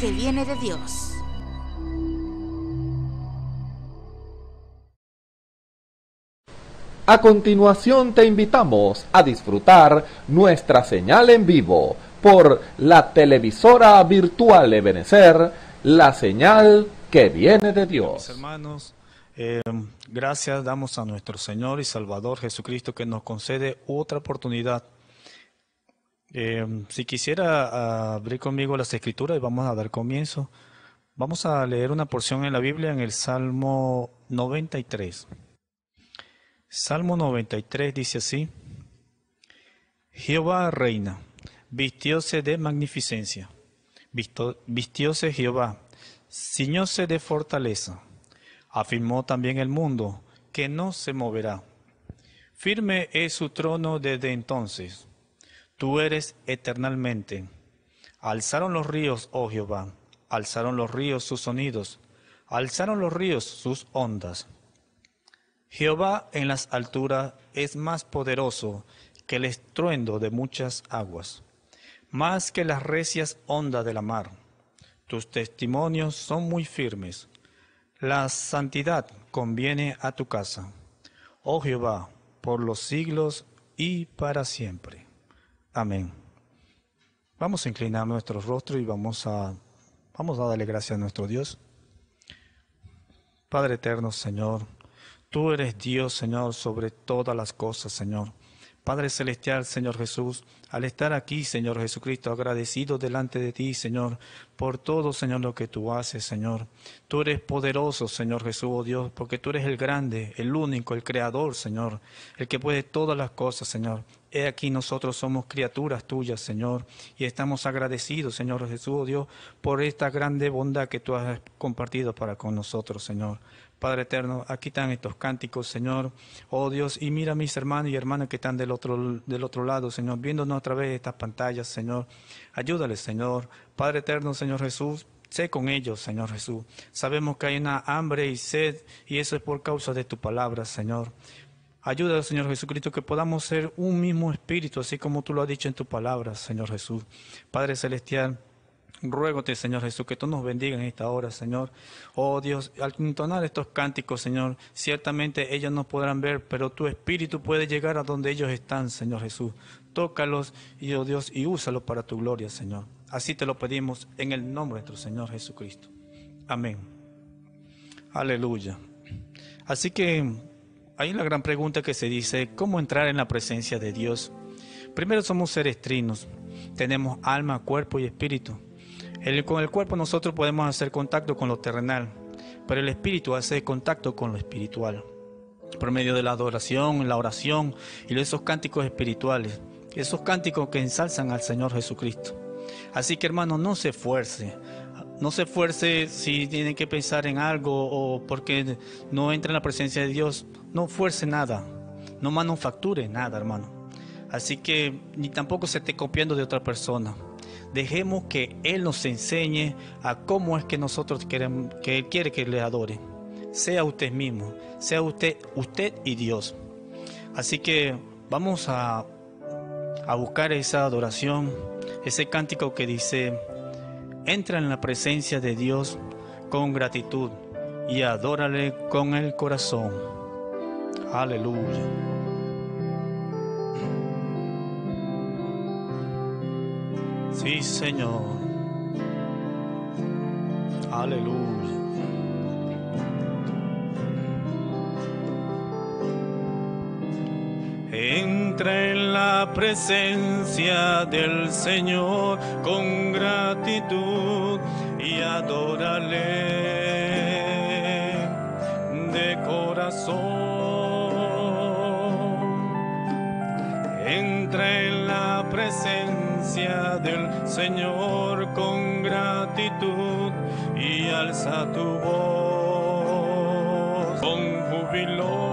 que viene de Dios. A continuación te invitamos a disfrutar nuestra señal en vivo por la televisora virtual Ebenecer, la señal que viene de Dios. hermanos, eh, gracias damos a nuestro Señor y Salvador Jesucristo que nos concede otra oportunidad Em, si quisiera ah, abrir conmigo las escrituras y vamos a dar comienzo. Vamos a leer una porción en la Biblia en el Salmo 93. Salmo 93 dice así, Jehová reina, vistióse de magnificencia, vistióse Jehová, ciñóse de fortaleza, afirmó también el mundo que no se moverá. Firme es su trono desde entonces tú eres eternalmente. Alzaron los ríos, oh Jehová, alzaron los ríos sus sonidos, alzaron los ríos sus ondas. Jehová en las alturas es más poderoso que el estruendo de muchas aguas, más que las recias ondas de la mar. Tus testimonios son muy firmes. La santidad conviene a tu casa, oh Jehová, por los siglos y para siempre. Amén. Vamos a inclinar nuestros rostros y vamos a, vamos a darle gracias a nuestro Dios. Padre eterno, Señor, tú eres Dios, Señor, sobre todas las cosas, Señor. Padre Celestial, Señor Jesús, al estar aquí, Señor Jesucristo, agradecido delante de ti, Señor, por todo, Señor, lo que tú haces, Señor. Tú eres poderoso, Señor Jesús, oh Dios, porque tú eres el grande, el único, el creador, Señor, el que puede todas las cosas, Señor. He aquí nosotros somos criaturas tuyas, Señor, y estamos agradecidos, Señor Jesús, oh Dios, por esta grande bondad que tú has compartido para con nosotros, Señor. Padre eterno, aquí están estos cánticos, Señor. Oh Dios, y mira a mis hermanos y hermanas que están del otro, del otro lado, Señor, viéndonos a través de estas pantallas, Señor. Ayúdales, Señor. Padre eterno, Señor Jesús, sé con ellos, Señor Jesús. Sabemos que hay una hambre y sed, y eso es por causa de tu palabra, Señor. Ayuda, Señor Jesucristo, que podamos ser un mismo espíritu, así como tú lo has dicho en tu palabra, Señor Jesús. Padre Celestial, Ruégote, Señor Jesús, que tú nos bendiga en esta hora, Señor. Oh Dios, al entonar estos cánticos, Señor, ciertamente ellos no podrán ver, pero tu espíritu puede llegar a donde ellos están, Señor Jesús. Tócalos, oh Dios, y úsalos para tu gloria, Señor. Así te lo pedimos en el nombre de nuestro Señor Jesucristo. Amén. Aleluya. Así que hay una gran pregunta que se dice, ¿cómo entrar en la presencia de Dios? Primero somos seres trinos, tenemos alma, cuerpo y espíritu con el cuerpo nosotros podemos hacer contacto con lo terrenal, pero el espíritu hace contacto con lo espiritual, por medio de la adoración, la oración y esos cánticos espirituales, esos cánticos que ensalzan al Señor Jesucristo. Así que hermano, no se esfuerce, no se esfuerce si tiene que pensar en algo o porque no entra en la presencia de Dios, no fuerce nada, no manufacture nada, hermano. Así que ni tampoco se esté copiando de otra persona. Dejemos que Él nos enseñe a cómo es que nosotros queremos, que Él quiere que le adore. Sea usted mismo, sea usted, usted y Dios. Así que vamos a, a buscar esa adoración, ese cántico que dice, entra en la presencia de Dios con gratitud y adórale con el corazón. Aleluya. Sí, Señor. Aleluya. Entra en la presencia del Señor con gratitud y adórale de corazón. Entra en la presencia del Señor con gratitud y alza tu voz con jubilo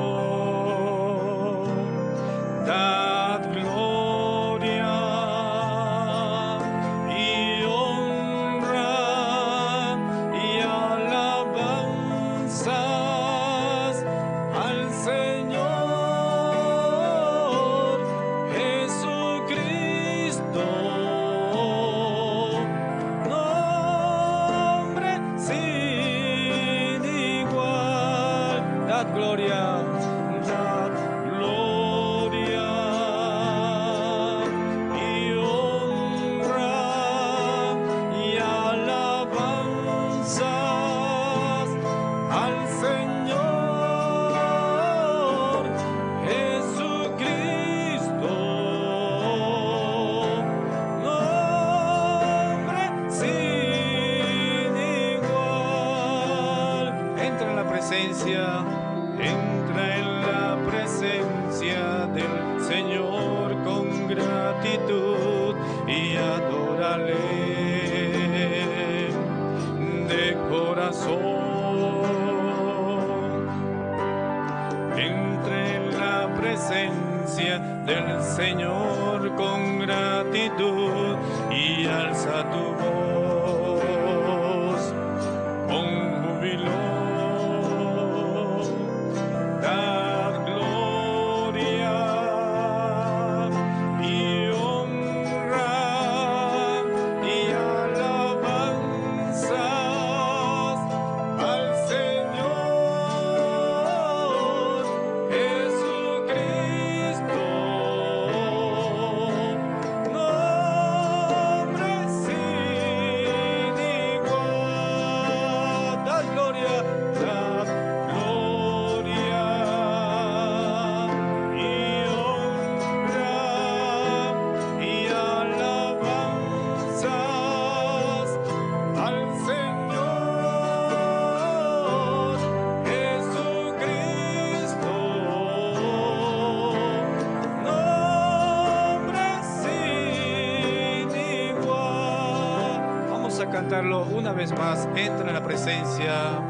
vez más entra en la presencia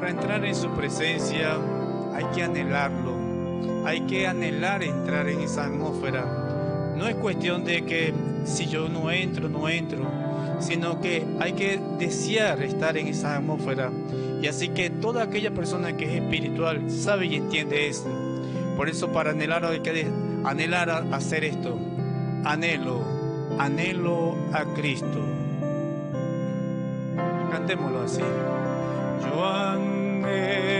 Para entrar en su presencia hay que anhelarlo, hay que anhelar entrar en esa atmósfera. No es cuestión de que si yo no entro, no entro, sino que hay que desear estar en esa atmósfera. Y así que toda aquella persona que es espiritual sabe y entiende esto. Por eso para anhelar hay que anhelar hacer esto. Anhelo, anhelo a Cristo. Cantémoslo así. Yo head.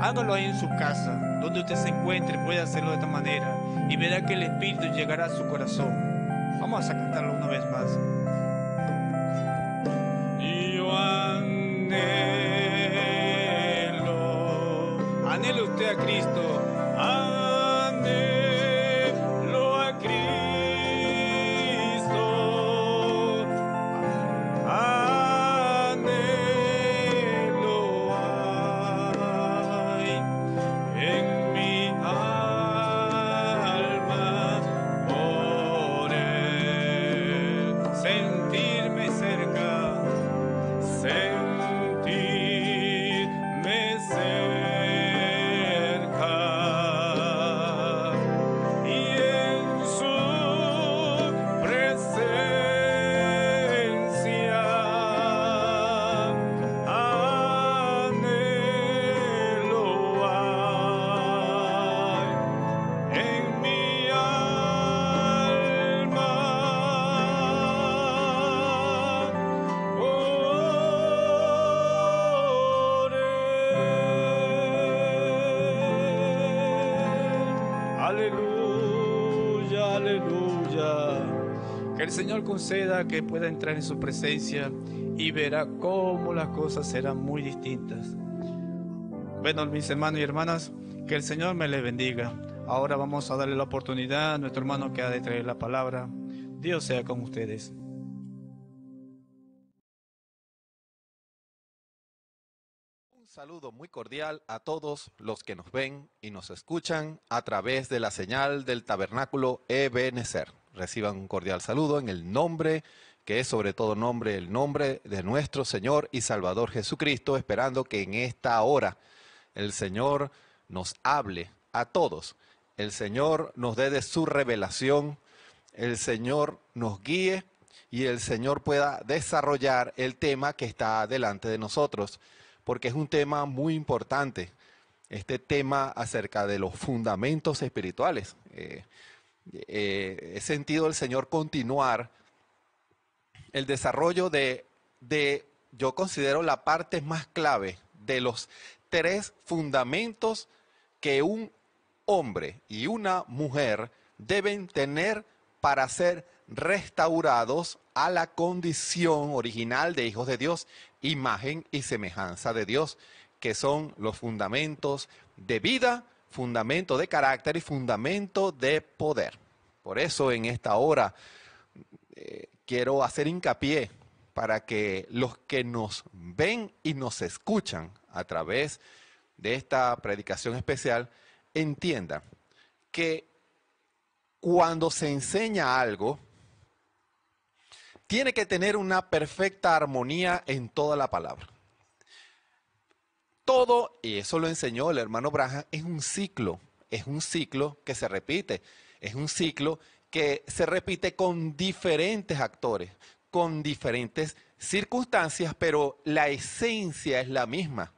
Hágalo ahí en su casa, donde usted se encuentre, puede hacerlo de esta manera y verá que el Espíritu llegará a su corazón. Vamos a cantarlo una vez más. Yo anhelo, anhelo usted a Cristo. Que El Señor conceda que pueda entrar en su presencia y verá cómo las cosas serán muy distintas. Bueno, mis hermanos y hermanas, que el Señor me les bendiga. Ahora vamos a darle la oportunidad a nuestro hermano que ha de traer la palabra. Dios sea con ustedes. Un saludo muy cordial a todos los que nos ven y nos escuchan a través de la señal del tabernáculo Ebenezer. Reciban un cordial saludo en el nombre, que es sobre todo nombre, el nombre de nuestro Señor y Salvador Jesucristo, esperando que en esta hora el Señor nos hable a todos, el Señor nos dé de su revelación, el Señor nos guíe y el Señor pueda desarrollar el tema que está delante de nosotros, porque es un tema muy importante, este tema acerca de los fundamentos espirituales. Eh, eh, he sentido el Señor continuar el desarrollo de, de, yo considero la parte más clave de los tres fundamentos que un hombre y una mujer deben tener para ser restaurados a la condición original de hijos de Dios, imagen y semejanza de Dios, que son los fundamentos de vida, fundamento de carácter y fundamento de poder. Por eso en esta hora eh, quiero hacer hincapié para que los que nos ven y nos escuchan a través de esta predicación especial entiendan que cuando se enseña algo, tiene que tener una perfecta armonía en toda la palabra todo, y eso lo enseñó el hermano Braja, es un ciclo, es un ciclo que se repite, es un ciclo que se repite con diferentes actores, con diferentes circunstancias, pero la esencia es la misma.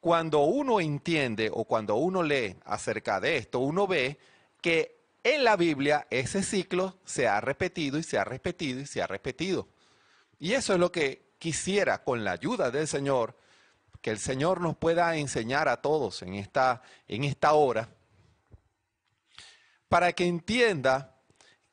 Cuando uno entiende o cuando uno lee acerca de esto, uno ve que en la Biblia ese ciclo se ha repetido y se ha repetido y se ha repetido. Y eso es lo que quisiera, con la ayuda del Señor, que el Señor nos pueda enseñar a todos en esta, en esta hora, para que entienda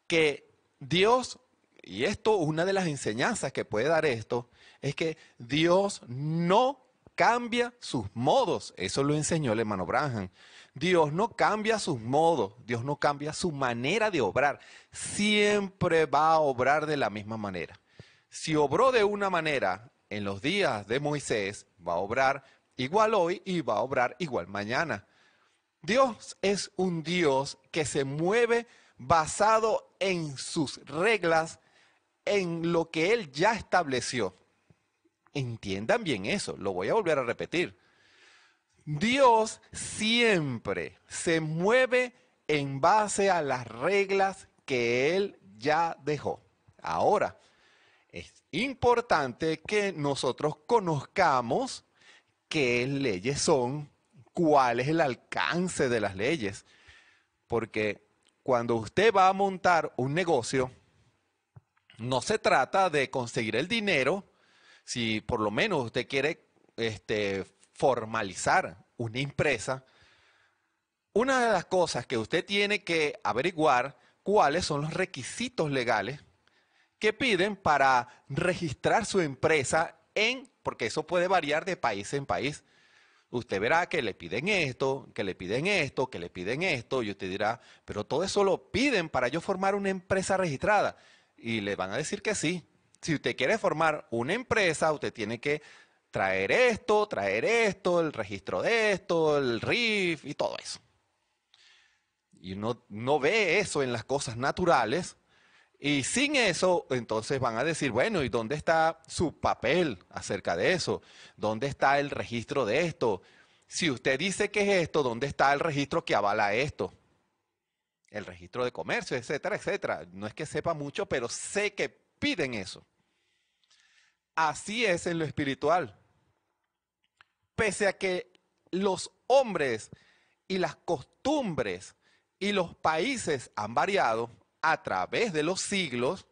que Dios, y esto, una de las enseñanzas que puede dar esto, es que Dios no cambia sus modos. Eso lo enseñó el hermano Branham. Dios no cambia sus modos, Dios no cambia su manera de obrar. Siempre va a obrar de la misma manera. Si obró de una manera en los días de Moisés, va a obrar igual hoy y va a obrar igual mañana. Dios es un Dios que se mueve basado en sus reglas, en lo que Él ya estableció. Entiendan bien eso, lo voy a volver a repetir. Dios siempre se mueve en base a las reglas que Él ya dejó. Ahora, importante que nosotros conozcamos qué leyes son, cuál es el alcance de las leyes. Porque cuando usted va a montar un negocio, no se trata de conseguir el dinero, si por lo menos usted quiere este, formalizar una empresa, una de las cosas que usted tiene que averiguar cuáles son los requisitos legales que piden para registrar su empresa en, porque eso puede variar de país en país. Usted verá que le piden esto, que le piden esto, que le piden esto, y usted dirá, pero todo eso lo piden para yo formar una empresa registrada. Y le van a decir que sí. Si usted quiere formar una empresa, usted tiene que traer esto, traer esto, el registro de esto, el RIF y todo eso. Y uno no ve eso en las cosas naturales y sin eso, entonces van a decir, bueno, ¿y dónde está su papel acerca de eso? ¿Dónde está el registro de esto? Si usted dice que es esto, ¿dónde está el registro que avala esto? El registro de comercio, etcétera, etcétera. No es que sepa mucho, pero sé que piden eso. Así es en lo espiritual. Pese a que los hombres y las costumbres y los países han variado, a través de los siglos,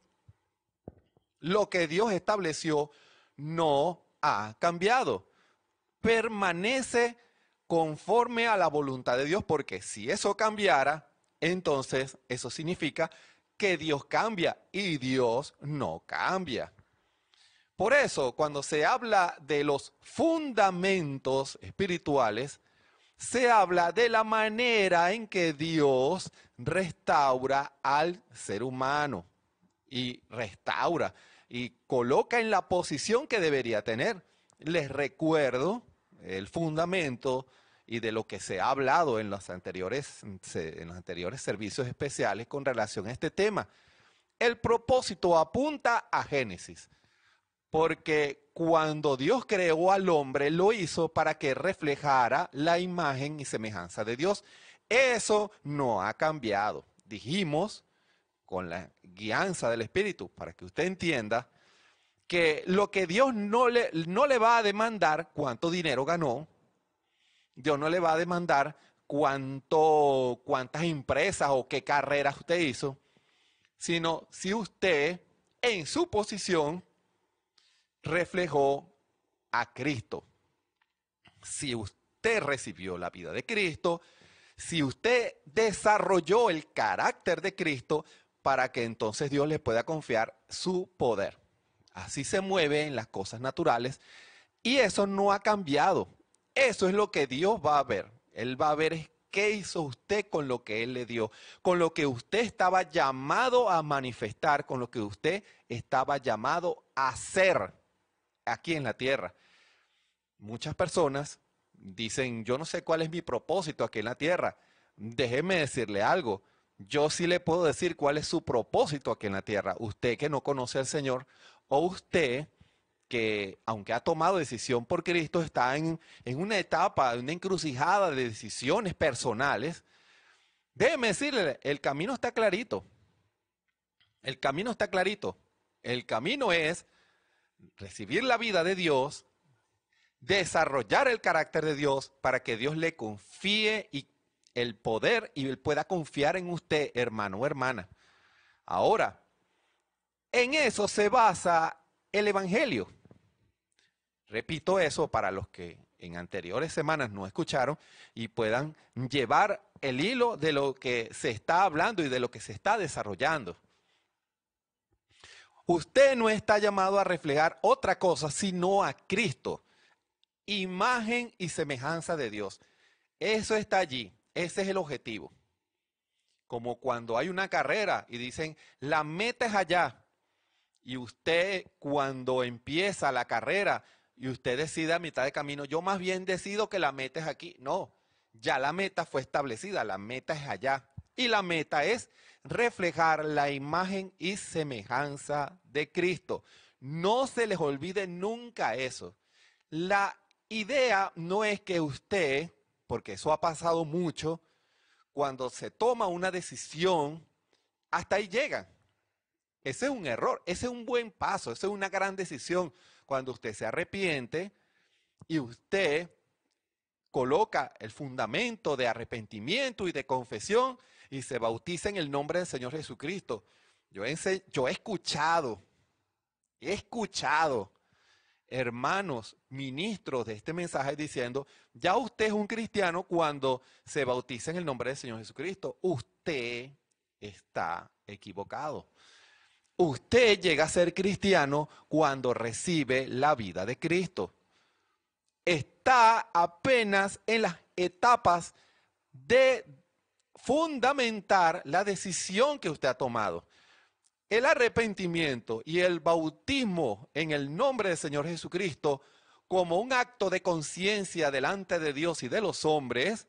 lo que Dios estableció no ha cambiado. Permanece conforme a la voluntad de Dios, porque si eso cambiara, entonces eso significa que Dios cambia y Dios no cambia. Por eso, cuando se habla de los fundamentos espirituales, se habla de la manera en que Dios restaura al ser humano y restaura y coloca en la posición que debería tener. Les recuerdo el fundamento y de lo que se ha hablado en los anteriores, en los anteriores servicios especiales con relación a este tema. El propósito apunta a Génesis. Porque cuando Dios creó al hombre, lo hizo para que reflejara la imagen y semejanza de Dios. Eso no ha cambiado. Dijimos, con la guianza del Espíritu, para que usted entienda, que lo que Dios no le, no le va a demandar cuánto dinero ganó, Dios no le va a demandar cuánto, cuántas empresas o qué carreras usted hizo, sino si usted en su posición reflejó a Cristo. Si usted recibió la vida de Cristo, si usted desarrolló el carácter de Cristo, para que entonces Dios le pueda confiar su poder. Así se mueve en las cosas naturales y eso no ha cambiado. Eso es lo que Dios va a ver. Él va a ver qué hizo usted con lo que Él le dio, con lo que usted estaba llamado a manifestar, con lo que usted estaba llamado a hacer aquí en la tierra. Muchas personas dicen, yo no sé cuál es mi propósito aquí en la tierra. Déjeme decirle algo. Yo sí le puedo decir cuál es su propósito aquí en la tierra. Usted que no conoce al Señor o usted que, aunque ha tomado decisión por Cristo, está en, en una etapa, una encrucijada de decisiones personales. Déjeme decirle, el camino está clarito. El camino está clarito. El camino es recibir la vida de Dios, desarrollar el carácter de Dios para que Dios le confíe y el poder y él pueda confiar en usted, hermano o hermana. Ahora, en eso se basa el Evangelio. Repito eso para los que en anteriores semanas no escucharon y puedan llevar el hilo de lo que se está hablando y de lo que se está desarrollando. Usted no está llamado a reflejar otra cosa sino a Cristo, imagen y semejanza de Dios. Eso está allí, ese es el objetivo. Como cuando hay una carrera y dicen, la meta es allá. Y usted cuando empieza la carrera y usted decide a mitad de camino, yo más bien decido que la meta es aquí. No, ya la meta fue establecida, la meta es allá. Y la meta es reflejar la imagen y semejanza de Cristo. No se les olvide nunca eso. La idea no es que usted, porque eso ha pasado mucho, cuando se toma una decisión, hasta ahí llega. Ese es un error, ese es un buen paso, esa es una gran decisión. Cuando usted se arrepiente y usted coloca el fundamento de arrepentimiento y de confesión, y se bautiza en el nombre del Señor Jesucristo. Yo he, yo he escuchado, he escuchado hermanos, ministros de este mensaje diciendo, ya usted es un cristiano cuando se bautiza en el nombre del Señor Jesucristo. Usted está equivocado. Usted llega a ser cristiano cuando recibe la vida de Cristo. Está apenas en las etapas de fundamentar la decisión que usted ha tomado. El arrepentimiento y el bautismo en el nombre del Señor Jesucristo como un acto de conciencia delante de Dios y de los hombres,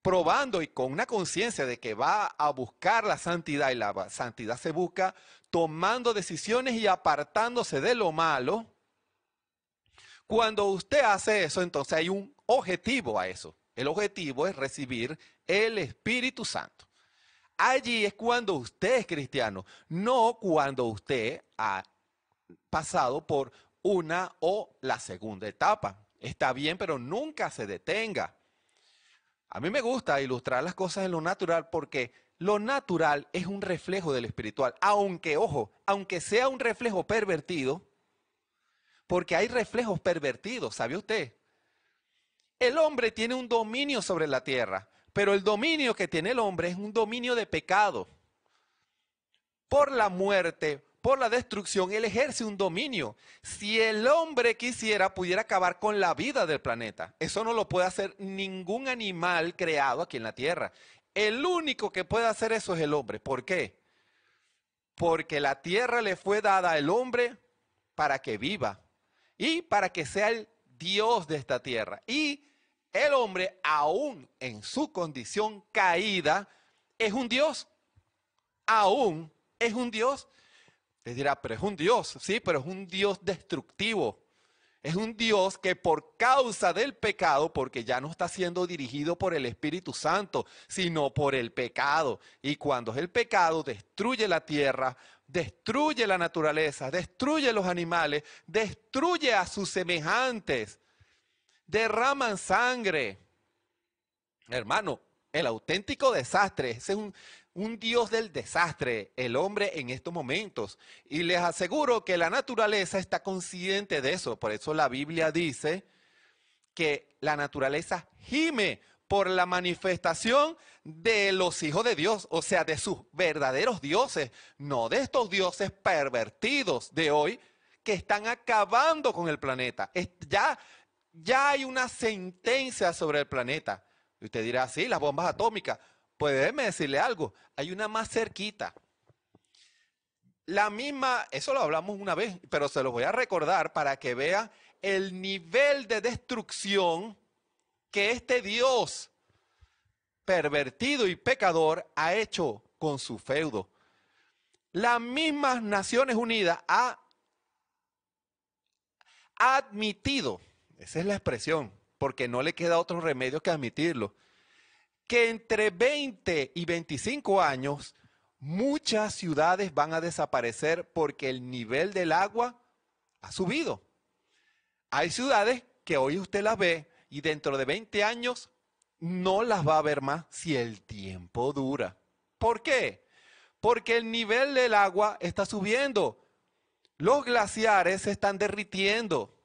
probando y con una conciencia de que va a buscar la santidad y la santidad se busca tomando decisiones y apartándose de lo malo. Cuando usted hace eso, entonces hay un objetivo a eso. El objetivo es recibir el Espíritu Santo. Allí es cuando usted es cristiano, no cuando usted ha pasado por una o la segunda etapa. Está bien, pero nunca se detenga. A mí me gusta ilustrar las cosas en lo natural porque lo natural es un reflejo del espiritual, aunque, ojo, aunque sea un reflejo pervertido, porque hay reflejos pervertidos, ¿sabe usted? el hombre tiene un dominio sobre la tierra, pero el dominio que tiene el hombre es un dominio de pecado. Por la muerte, por la destrucción, él ejerce un dominio. Si el hombre quisiera, pudiera acabar con la vida del planeta. Eso no lo puede hacer ningún animal creado aquí en la Tierra. El único que puede hacer eso es el hombre. ¿Por qué? Porque la Tierra le fue dada al hombre para que viva y para que sea el Dios de esta Tierra y el hombre, aún en su condición caída, es un Dios. Aún es un Dios. Te dirá, pero es un Dios, sí, pero es un Dios destructivo. Es un Dios que por causa del pecado, porque ya no está siendo dirigido por el Espíritu Santo, sino por el pecado. Y cuando es el pecado, destruye la tierra, destruye la naturaleza, destruye los animales, destruye a sus semejantes derraman sangre. Hermano, el auténtico desastre, ese es un, dios del desastre, el hombre en estos momentos. Y les aseguro que la naturaleza está consciente de eso. Por eso la Biblia dice que la naturaleza gime por la manifestación de los hijos de Dios, o sea, de sus verdaderos dioses, no de estos dioses pervertidos de hoy que están acabando con el planeta. ya ya hay una sentencia sobre el planeta. Y usted dirá, sí, las bombas atómicas. Pues decirle algo, hay una más cerquita. La misma, eso lo hablamos una vez, pero se los voy a recordar para que vean el nivel de destrucción que este Dios pervertido y pecador ha hecho con su feudo. Las mismas Naciones Unidas ha admitido esa es la expresión, porque no le queda otro remedio que admitirlo. Que entre 20 y 25 años, muchas ciudades van a desaparecer porque el nivel del agua ha subido. Hay ciudades que hoy usted las ve y dentro de 20 años no las va a ver más si el tiempo dura. ¿Por qué? Porque el nivel del agua está subiendo. Los glaciares se están derritiendo.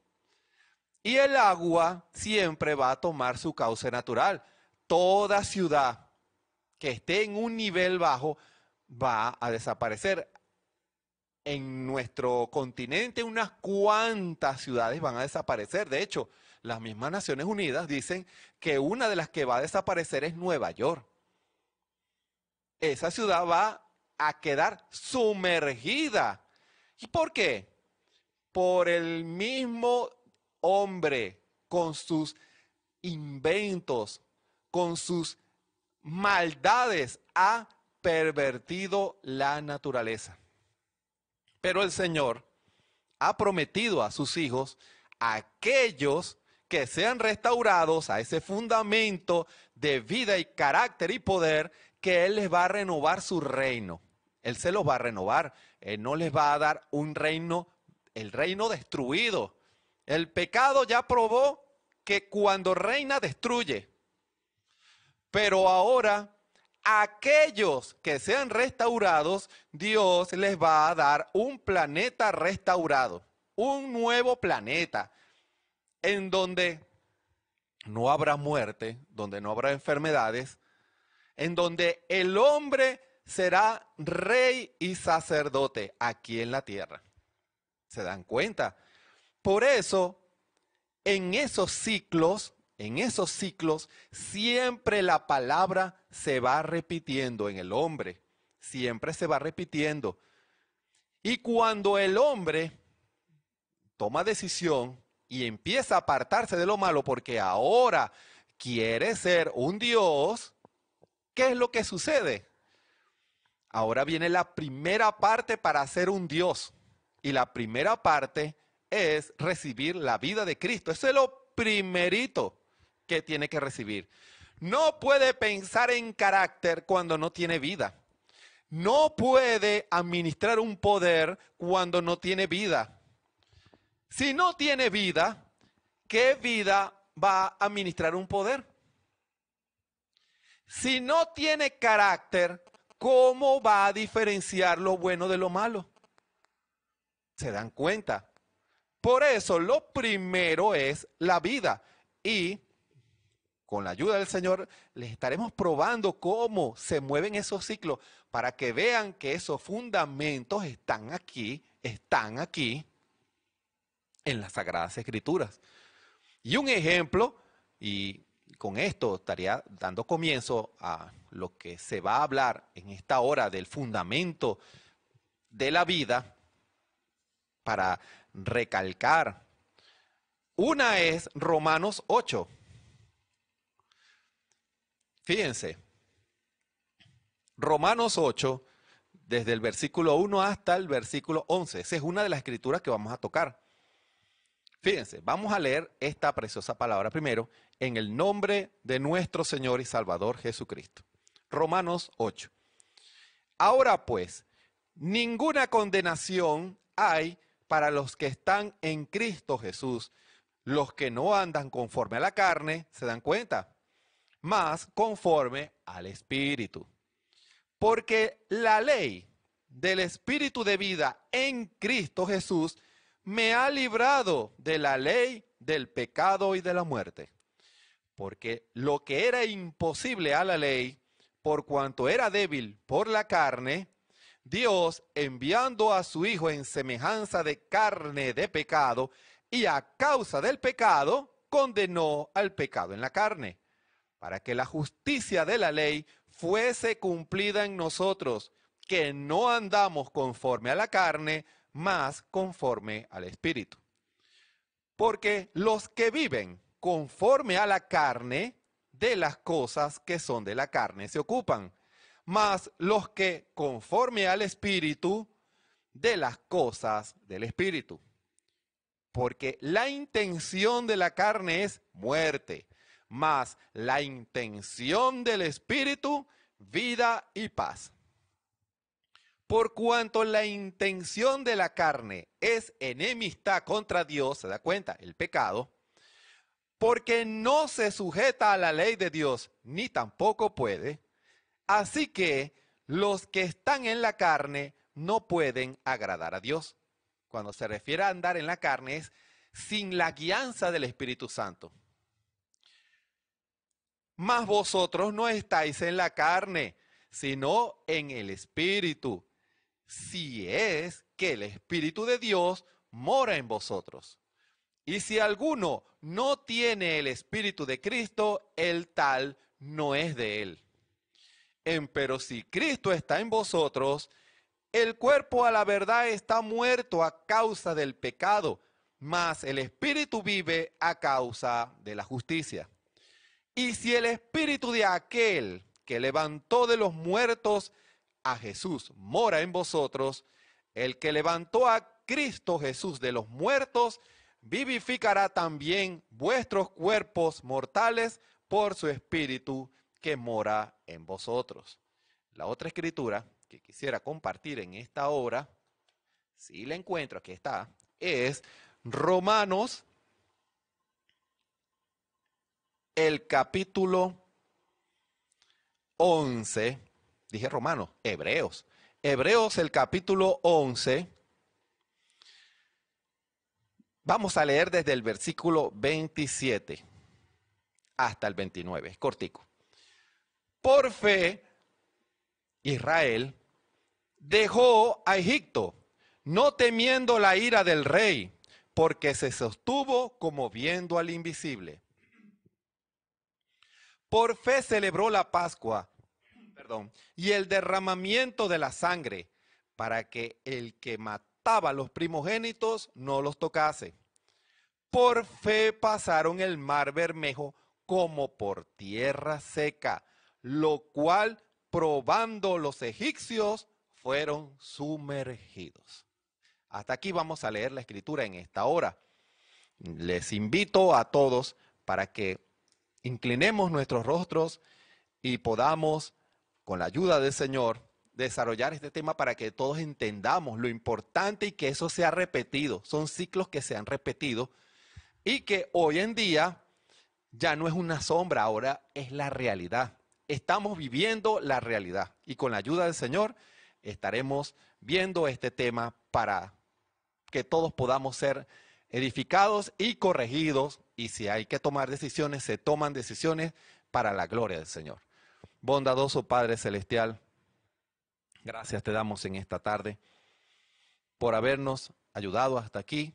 Y el agua siempre va a tomar su cauce natural. Toda ciudad que esté en un nivel bajo va a desaparecer. En nuestro continente unas cuantas ciudades van a desaparecer. De hecho, las mismas Naciones Unidas dicen que una de las que va a desaparecer es Nueva York. Esa ciudad va a quedar sumergida. ¿Y por qué? Por el mismo hombre, con sus inventos, con sus maldades, ha pervertido la naturaleza. Pero el Señor ha prometido a sus hijos, aquellos que sean restaurados a ese fundamento de vida y carácter y poder, que Él les va a renovar su reino. Él se los va a renovar. no les va a dar un reino, el reino destruido, el pecado ya probó que cuando reina destruye. Pero ahora, aquellos que sean restaurados, Dios les va a dar un planeta restaurado, un nuevo planeta, en donde no habrá muerte, donde no habrá enfermedades, en donde el hombre será rey y sacerdote aquí en la tierra. ¿Se dan cuenta? Por eso, en esos ciclos, en esos ciclos, siempre la palabra se va repitiendo en el hombre, siempre se va repitiendo. Y cuando el hombre toma decisión y empieza a apartarse de lo malo porque ahora quiere ser un Dios, ¿qué es lo que sucede? Ahora viene la primera parte para ser un Dios. Y la primera parte es recibir la vida de Cristo. Eso es lo primerito que tiene que recibir. No puede pensar en carácter cuando no tiene vida. No puede administrar un poder cuando no tiene vida. Si no tiene vida, ¿qué vida va a administrar un poder? Si no tiene carácter, ¿cómo va a diferenciar lo bueno de lo malo? ¿Se dan cuenta? Por eso lo primero es la vida y con la ayuda del Señor les estaremos probando cómo se mueven esos ciclos para que vean que esos fundamentos están aquí, están aquí en las Sagradas Escrituras. Y un ejemplo, y con esto estaría dando comienzo a lo que se va a hablar en esta hora del fundamento de la vida para recalcar. Una es Romanos 8. Fíjense, Romanos 8, desde el versículo 1 hasta el versículo 11. Esa es una de las escrituras que vamos a tocar. Fíjense, vamos a leer esta preciosa palabra primero en el nombre de nuestro Señor y Salvador Jesucristo. Romanos 8. Ahora pues, ninguna condenación hay para los que están en Cristo Jesús. Los que no andan conforme a la carne, se dan cuenta, más conforme al Espíritu. Porque la ley del Espíritu de vida en Cristo Jesús me ha librado de la ley del pecado y de la muerte. Porque lo que era imposible a la ley, por cuanto era débil por la carne, Dios enviando a su Hijo en semejanza de carne de pecado y a causa del pecado condenó al pecado en la carne, para que la justicia de la ley fuese cumplida en nosotros, que no andamos conforme a la carne, mas conforme al Espíritu. Porque los que viven conforme a la carne, de las cosas que son de la carne se ocupan más los que conforme al Espíritu, de las cosas del Espíritu. Porque la intención de la carne es muerte, más la intención del Espíritu, vida y paz. Por cuanto la intención de la carne es enemistad contra Dios, se da cuenta, el pecado, porque no se sujeta a la ley de Dios, ni tampoco puede, Así que los que están en la carne no pueden agradar a Dios. Cuando se refiere a andar en la carne es sin la guianza del Espíritu Santo. Mas vosotros no estáis en la carne, sino en el Espíritu, si es que el Espíritu de Dios mora en vosotros. Y si alguno no tiene el Espíritu de Cristo, el tal no es de él. Empero si Cristo está en vosotros, el cuerpo a la verdad está muerto a causa del pecado, mas el espíritu vive a causa de la justicia. Y si el espíritu de aquel que levantó de los muertos a Jesús mora en vosotros, el que levantó a Cristo Jesús de los muertos, vivificará también vuestros cuerpos mortales por su espíritu que mora en vosotros. La otra escritura que quisiera compartir en esta obra, si la encuentro, aquí está, es Romanos, el capítulo 11, dije Romanos, Hebreos, Hebreos el capítulo 11. Vamos a leer desde el versículo 27 hasta el 29, es cortico. Por fe, Israel dejó a Egipto, no temiendo la ira del rey, porque se sostuvo como viendo al invisible. Por fe celebró la Pascua, y el derramamiento de la sangre, para que el que mataba a los primogénitos no los tocase. Por fe pasaron el mar Bermejo como por tierra seca lo cual probando los egipcios fueron sumergidos. Hasta aquí vamos a leer la escritura en esta hora. Les invito a todos para que inclinemos nuestros rostros y podamos, con la ayuda del Señor, desarrollar este tema para que todos entendamos lo importante y que eso se ha repetido. Son ciclos que se han repetido y que hoy en día ya no es una sombra, ahora es la realidad estamos viviendo la realidad y con la ayuda del Señor estaremos viendo este tema para que todos podamos ser edificados y corregidos y si hay que tomar decisiones, se toman decisiones para la gloria del Señor. Bondadoso Padre Celestial, gracias te damos en esta tarde por habernos ayudado hasta aquí,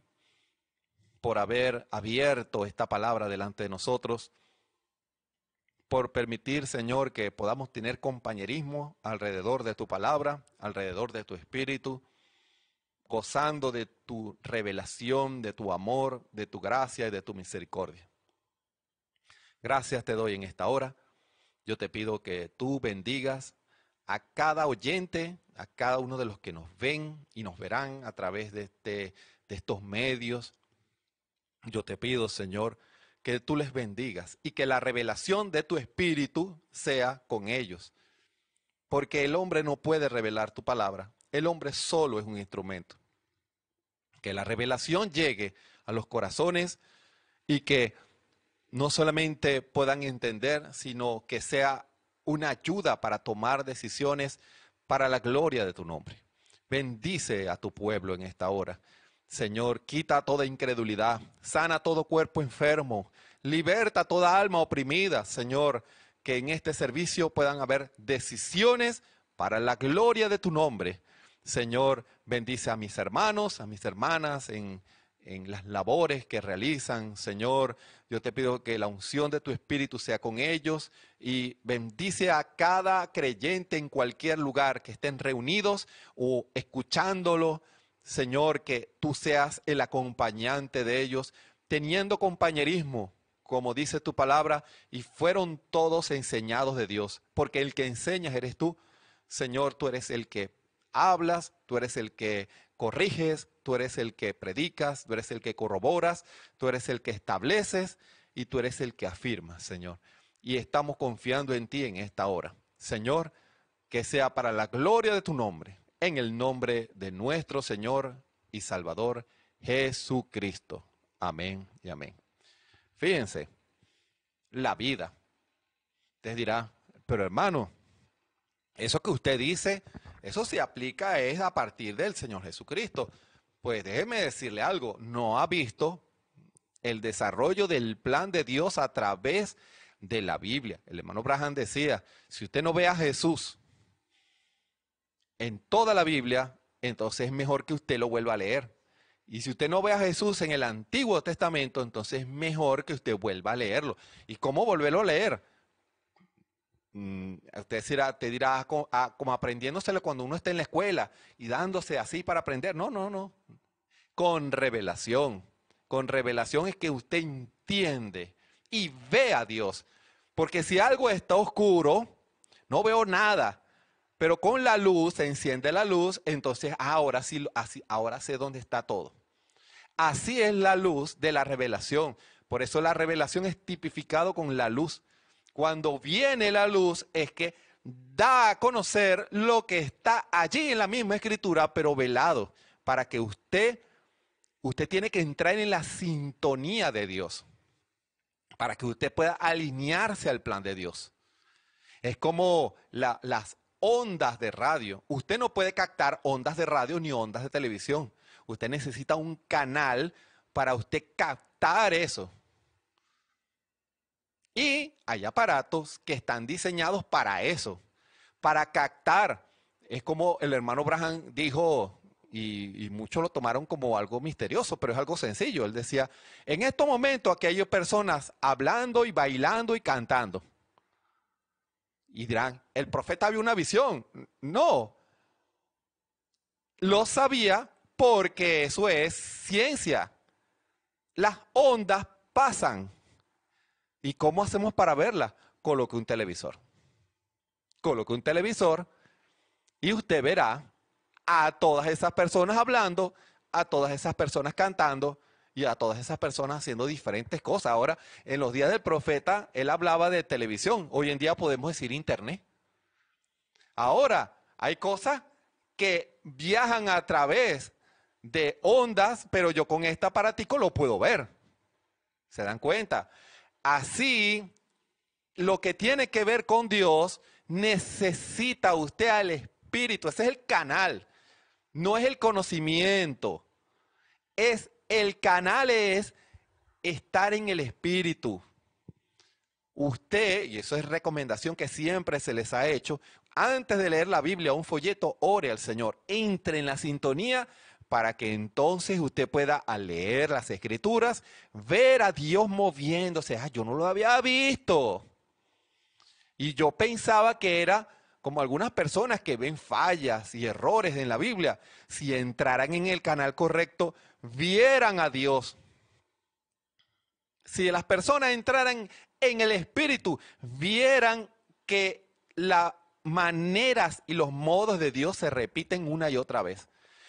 por haber abierto esta palabra delante de nosotros por permitir, Señor, que podamos tener compañerismo alrededor de tu palabra, alrededor de tu espíritu, gozando de tu revelación, de tu amor, de tu gracia y de tu misericordia. Gracias te doy en esta hora. Yo te pido que tú bendigas a cada oyente, a cada uno de los que nos ven y nos verán a través de, este, de estos medios. Yo te pido, Señor, que tú les bendigas y que la revelación de tu espíritu sea con ellos. Porque el hombre no puede revelar tu palabra, el hombre solo es un instrumento. Que la revelación llegue a los corazones y que no solamente puedan entender, sino que sea una ayuda para tomar decisiones para la gloria de tu nombre. Bendice a tu pueblo en esta hora. Señor, quita toda incredulidad, sana todo cuerpo enfermo, liberta toda alma oprimida, Señor, que en este servicio puedan haber decisiones para la gloria de tu nombre. Señor, bendice a mis hermanos, a mis hermanas en, las labores que realizan. Señor, yo te pido que la unción de tu Espíritu sea con ellos y bendice a cada creyente en cualquier lugar que estén reunidos o escuchándolo. Señor, que tú seas el acompañante de ellos, teniendo compañerismo, como dice tu palabra, y fueron todos enseñados de Dios, porque el que enseñas eres tú. Señor, tú eres el que hablas, tú eres el que corriges, tú eres el que predicas, tú eres el que corroboras, tú eres el que estableces y tú eres el que afirmas, Señor. Y estamos confiando en ti en esta hora. Señor, que sea para la gloria de tu nombre en el nombre de nuestro Señor y Salvador Jesucristo. Amén y amén. Fíjense, la vida. Usted dirá, pero hermano, eso que usted dice, eso se aplica es a partir del Señor Jesucristo. Pues déjeme decirle algo, no ha visto el desarrollo del plan de Dios a través de la Biblia. El hermano Braham decía, si usted no ve a Jesús en toda la Biblia, entonces es mejor que usted lo vuelva a leer. Y si usted no ve a Jesús en el Antiguo Testamento, entonces es mejor que usted vuelva a leerlo. ¿Y cómo volverlo a leer? Mm, usted te dirá ah, ah, como aprendiéndoselo cuando uno está en la escuela y dándose así para aprender. No, no, no. Con revelación. Con revelación es que usted entiende y ve a Dios. Porque si algo está oscuro, no veo nada. Pero con la luz, se enciende la luz, entonces ahora sí, ahora sé dónde está todo. Así es la luz de la revelación. Por eso la revelación es tipificado con la luz. Cuando viene la luz es que da a conocer lo que está allí en la misma escritura, pero velado, para que usted, usted tiene que entrar en la sintonía de Dios, para que usted pueda alinearse al plan de Dios. Es como las ondas de radio. Usted no puede captar ondas de radio ni ondas de televisión. Usted necesita un canal para usted captar eso. Y hay aparatos que están diseñados para eso, para captar. Es como el hermano Braham dijo, y, y, muchos lo tomaron como algo misterioso, pero es algo sencillo. Él decía, en estos momentos aquí hay personas hablando y bailando y cantando. Y dirán, el profeta había una visión. No. Lo sabía porque eso es ciencia. Las ondas pasan. ¿Y cómo hacemos para verlas? Coloque un televisor. Coloque un televisor y usted verá a todas esas personas hablando, a todas esas personas cantando, y a todas esas personas haciendo diferentes cosas. Ahora, en los días del profeta, él hablaba de televisión. Hoy en día podemos decir internet. Ahora, hay cosas que viajan a través de ondas, pero yo con este aparatico lo puedo ver. ¿Se dan cuenta? Así, lo que tiene que ver con Dios, necesita usted al Espíritu. Ese es el canal. No es el conocimiento. Es el canal es estar en el espíritu. Usted, y eso es recomendación que siempre se les ha hecho, antes de leer la Biblia un folleto, ore al Señor, entre en la sintonía para que entonces usted pueda al leer las escrituras ver a Dios moviéndose. Ah, yo no lo había visto. Y yo pensaba que era como algunas personas que ven fallas y errores en la Biblia. Si entraran en el canal correcto, vieran a Dios, si las personas entraran en el Espíritu, vieran que las maneras y los modos de Dios se repiten una y otra vez.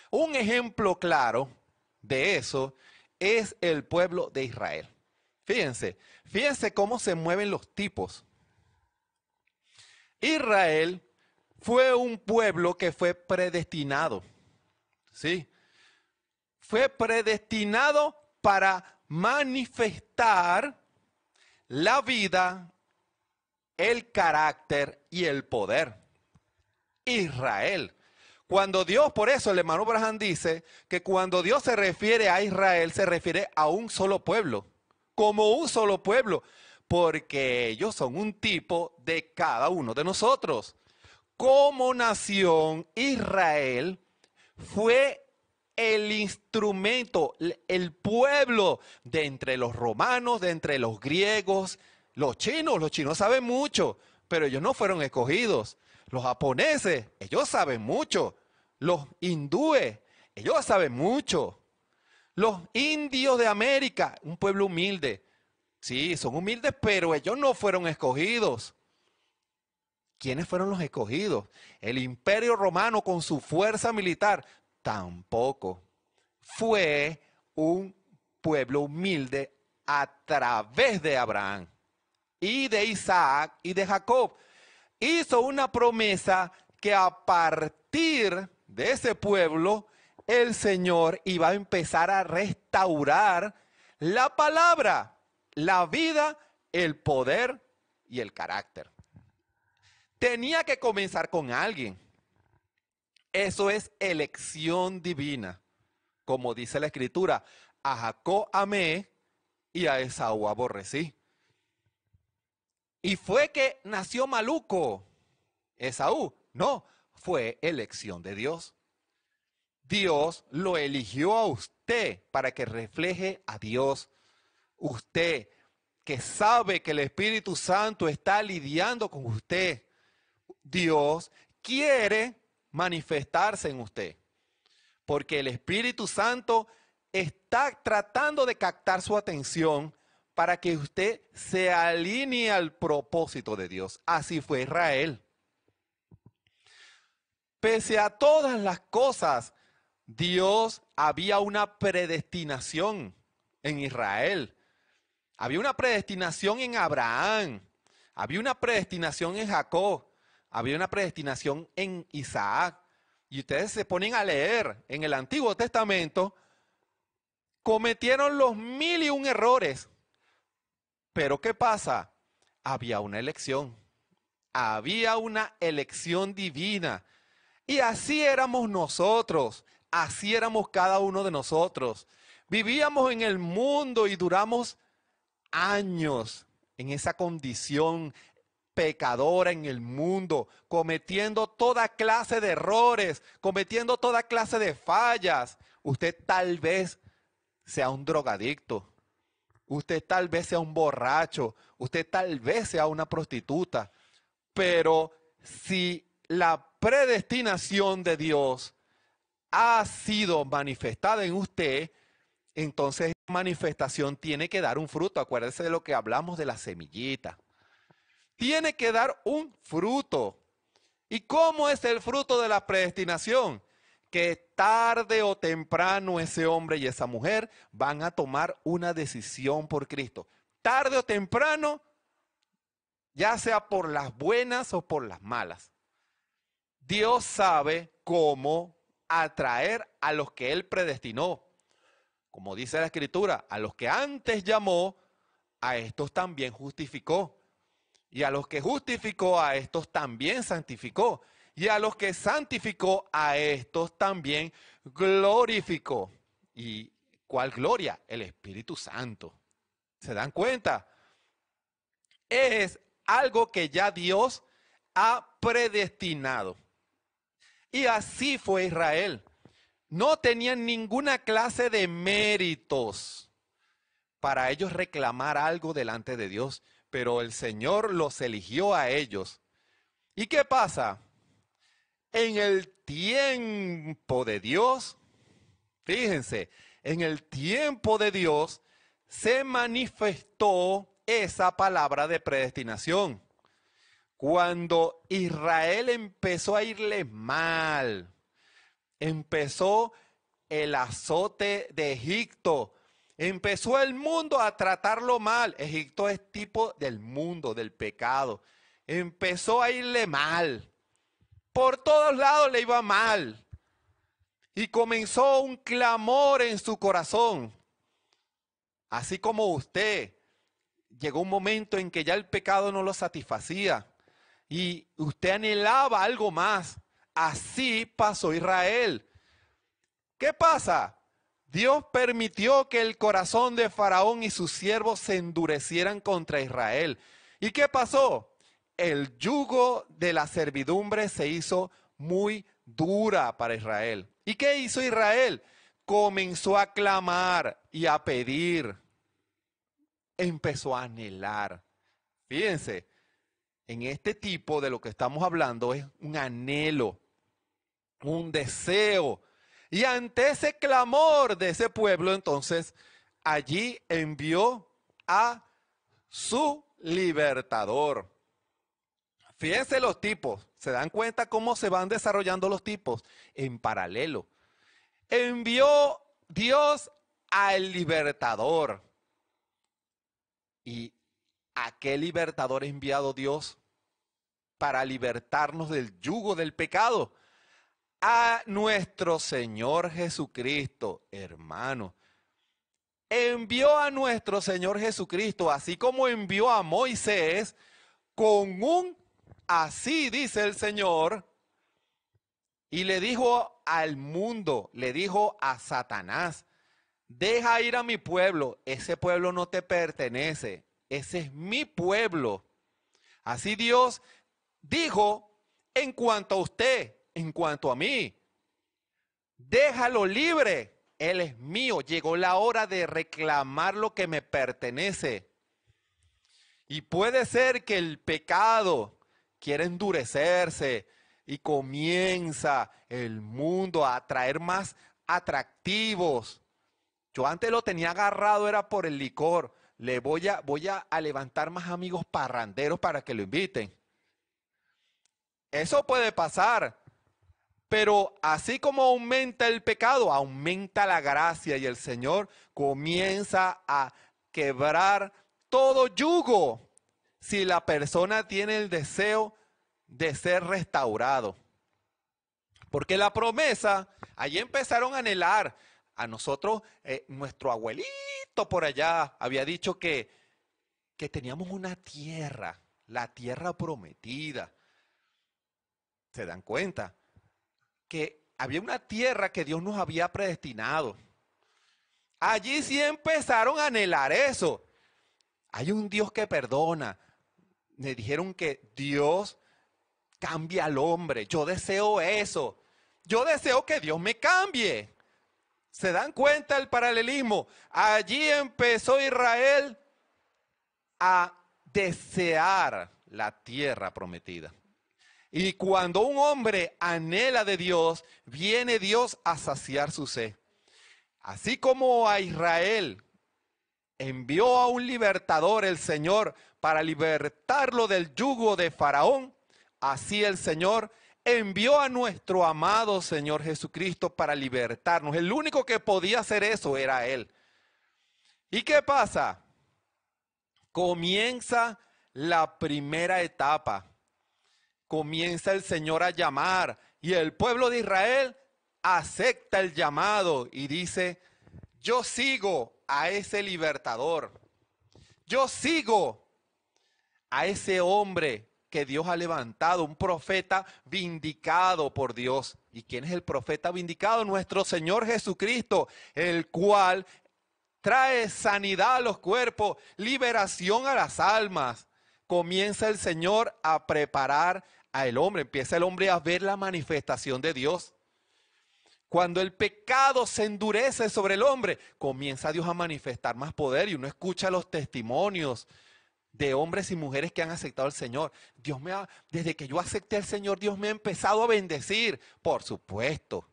Un ejemplo claro de eso es el pueblo de Israel. Fíjense, fíjense cómo se mueven los tipos. Israel fue un pueblo que fue predestinado. ¿Sí? fue predestinado para manifestar la vida, el carácter y el poder. Israel. Cuando Dios, por eso el hermano Abraham dice que cuando Dios se refiere a Israel, se refiere a un solo pueblo, como un solo pueblo, porque ellos son un tipo de cada uno de nosotros. Como nación, Israel fue el instrumento, el pueblo de entre los romanos, de entre los griegos, los chinos. Los chinos saben mucho, pero ellos no fueron escogidos. Los japoneses, ellos saben mucho. Los hindúes, ellos saben mucho. Los indios de América, un pueblo humilde. Sí, son humildes, pero ellos no fueron escogidos. ¿Quiénes fueron los escogidos? El imperio romano con su fuerza militar Tampoco. Fue un pueblo humilde a través de Abraham y de Isaac y de Jacob. Hizo una promesa que a partir de ese pueblo el Señor iba a empezar a restaurar la palabra, la vida, el poder y el carácter. Tenía que comenzar con alguien. Eso es elección divina, como dice la escritura, a Jacob amé y a Esaú aborrecí. Y fue que nació maluco Esaú, no, fue elección de Dios. Dios lo eligió a usted para que refleje a Dios. Usted que sabe que el Espíritu Santo está lidiando con usted. Dios quiere manifestarse en usted. Porque el Espíritu Santo está tratando de captar su atención para que usted se alinee al propósito de Dios. Así fue Israel. Pese a todas las cosas, Dios había una predestinación en Israel. Había una predestinación en Abraham. Había una predestinación en Jacob había una predestinación en Isaac. Y ustedes se ponen a leer en el Antiguo Testamento, cometieron los mil y un errores. Pero ¿qué pasa? Había una elección. Había una elección divina. Y así éramos nosotros. Así éramos cada uno de nosotros. Vivíamos en el mundo y duramos años en esa condición, pecadora en el mundo, cometiendo toda clase de errores, cometiendo toda clase de fallas. Usted tal vez sea un drogadicto, usted tal vez sea un borracho, usted tal vez sea una prostituta, pero si la predestinación de Dios ha sido manifestada en usted, entonces manifestación tiene que dar un fruto. Acuérdese de lo que hablamos de la semillita tiene que dar un fruto. ¿Y cómo es el fruto de la predestinación? Que tarde o temprano ese hombre y esa mujer van a tomar una decisión por Cristo. Tarde o temprano, ya sea por las buenas o por las malas. Dios sabe cómo atraer a los que Él predestinó. Como dice la Escritura, a los que antes llamó, a estos también justificó. Y a los que justificó a estos también santificó. Y a los que santificó a estos también glorificó. ¿Y cuál gloria? El Espíritu Santo. ¿Se dan cuenta? Es algo que ya Dios ha predestinado. Y así fue Israel. No tenían ninguna clase de méritos para ellos reclamar algo delante de Dios, pero el Señor los eligió a ellos. ¿Y qué pasa? En el tiempo de Dios, fíjense, en el tiempo de Dios se manifestó esa palabra de predestinación. Cuando Israel empezó a irle mal, empezó el azote de Egipto, Empezó el mundo a tratarlo mal. Egipto es tipo del mundo, del pecado. Empezó a irle mal. Por todos lados le iba mal. Y comenzó un clamor en su corazón. Así como usted, llegó un momento en que ya el pecado no lo satisfacía y usted anhelaba algo más. Así pasó Israel. ¿Qué pasa? Dios permitió que el corazón de Faraón y sus siervos se endurecieran contra Israel. ¿Y qué pasó? El yugo de la servidumbre se hizo muy dura para Israel. ¿Y qué hizo Israel? Comenzó a clamar y a pedir. Empezó a anhelar. Fíjense, en este tipo de lo que estamos hablando es un anhelo, un deseo y ante ese clamor de ese pueblo, entonces, allí envió a su libertador. Fíjense los tipos, se dan cuenta cómo se van desarrollando los tipos en paralelo. Envió Dios al libertador. ¿Y a qué libertador ha enviado Dios para libertarnos del yugo del pecado? a nuestro Señor Jesucristo, hermano. Envió a nuestro Señor Jesucristo, así como envió a Moisés, con un, así dice el Señor, y le dijo al mundo, le dijo a Satanás, deja ir a mi pueblo, ese pueblo no te pertenece, ese es mi pueblo. Así Dios dijo en cuanto a usted, en cuanto a mí, déjalo libre. Él es mío. Llegó la hora de reclamar lo que me pertenece. Y puede ser que el pecado quiera endurecerse y comienza el mundo a atraer más atractivos. Yo antes lo tenía agarrado, era por el licor. Le voy a, voy a levantar más amigos parranderos para que lo inviten. Eso puede pasar. Pero así como aumenta el pecado, aumenta la gracia y el Señor comienza a quebrar todo yugo si la persona tiene el deseo de ser restaurado. Porque la promesa, allí empezaron a anhelar. A nosotros, eh, nuestro abuelito por allá había dicho que, que teníamos una tierra, la tierra prometida. ¿Se dan cuenta? que había una tierra que Dios nos había predestinado. Allí sí empezaron a anhelar eso. Hay un Dios que perdona. Me dijeron que Dios cambia al hombre. Yo deseo eso. Yo deseo que Dios me cambie. ¿Se dan cuenta el paralelismo? Allí empezó Israel a desear la tierra prometida. Y cuando un hombre anhela de Dios, viene Dios a saciar su sed. Así como a Israel envió a un libertador el Señor para libertarlo del yugo de Faraón, así el Señor envió a nuestro amado Señor Jesucristo para libertarnos. El único que podía hacer eso era Él. ¿Y qué pasa? Comienza la primera etapa comienza el Señor a llamar y el pueblo de Israel acepta el llamado y dice, yo sigo a ese libertador, yo sigo a ese hombre que Dios ha levantado, un profeta vindicado por Dios. ¿Y quién es el profeta vindicado? Nuestro Señor Jesucristo, el cual trae sanidad a los cuerpos, liberación a las almas. Comienza el Señor a preparar el hombre, empieza el hombre a ver la manifestación de Dios. Cuando el pecado se endurece sobre el hombre, comienza Dios a manifestar más poder y uno escucha los testimonios de hombres y mujeres que han aceptado al Señor. Dios me ha, desde que yo acepté al Señor, Dios me ha empezado a bendecir, por supuesto,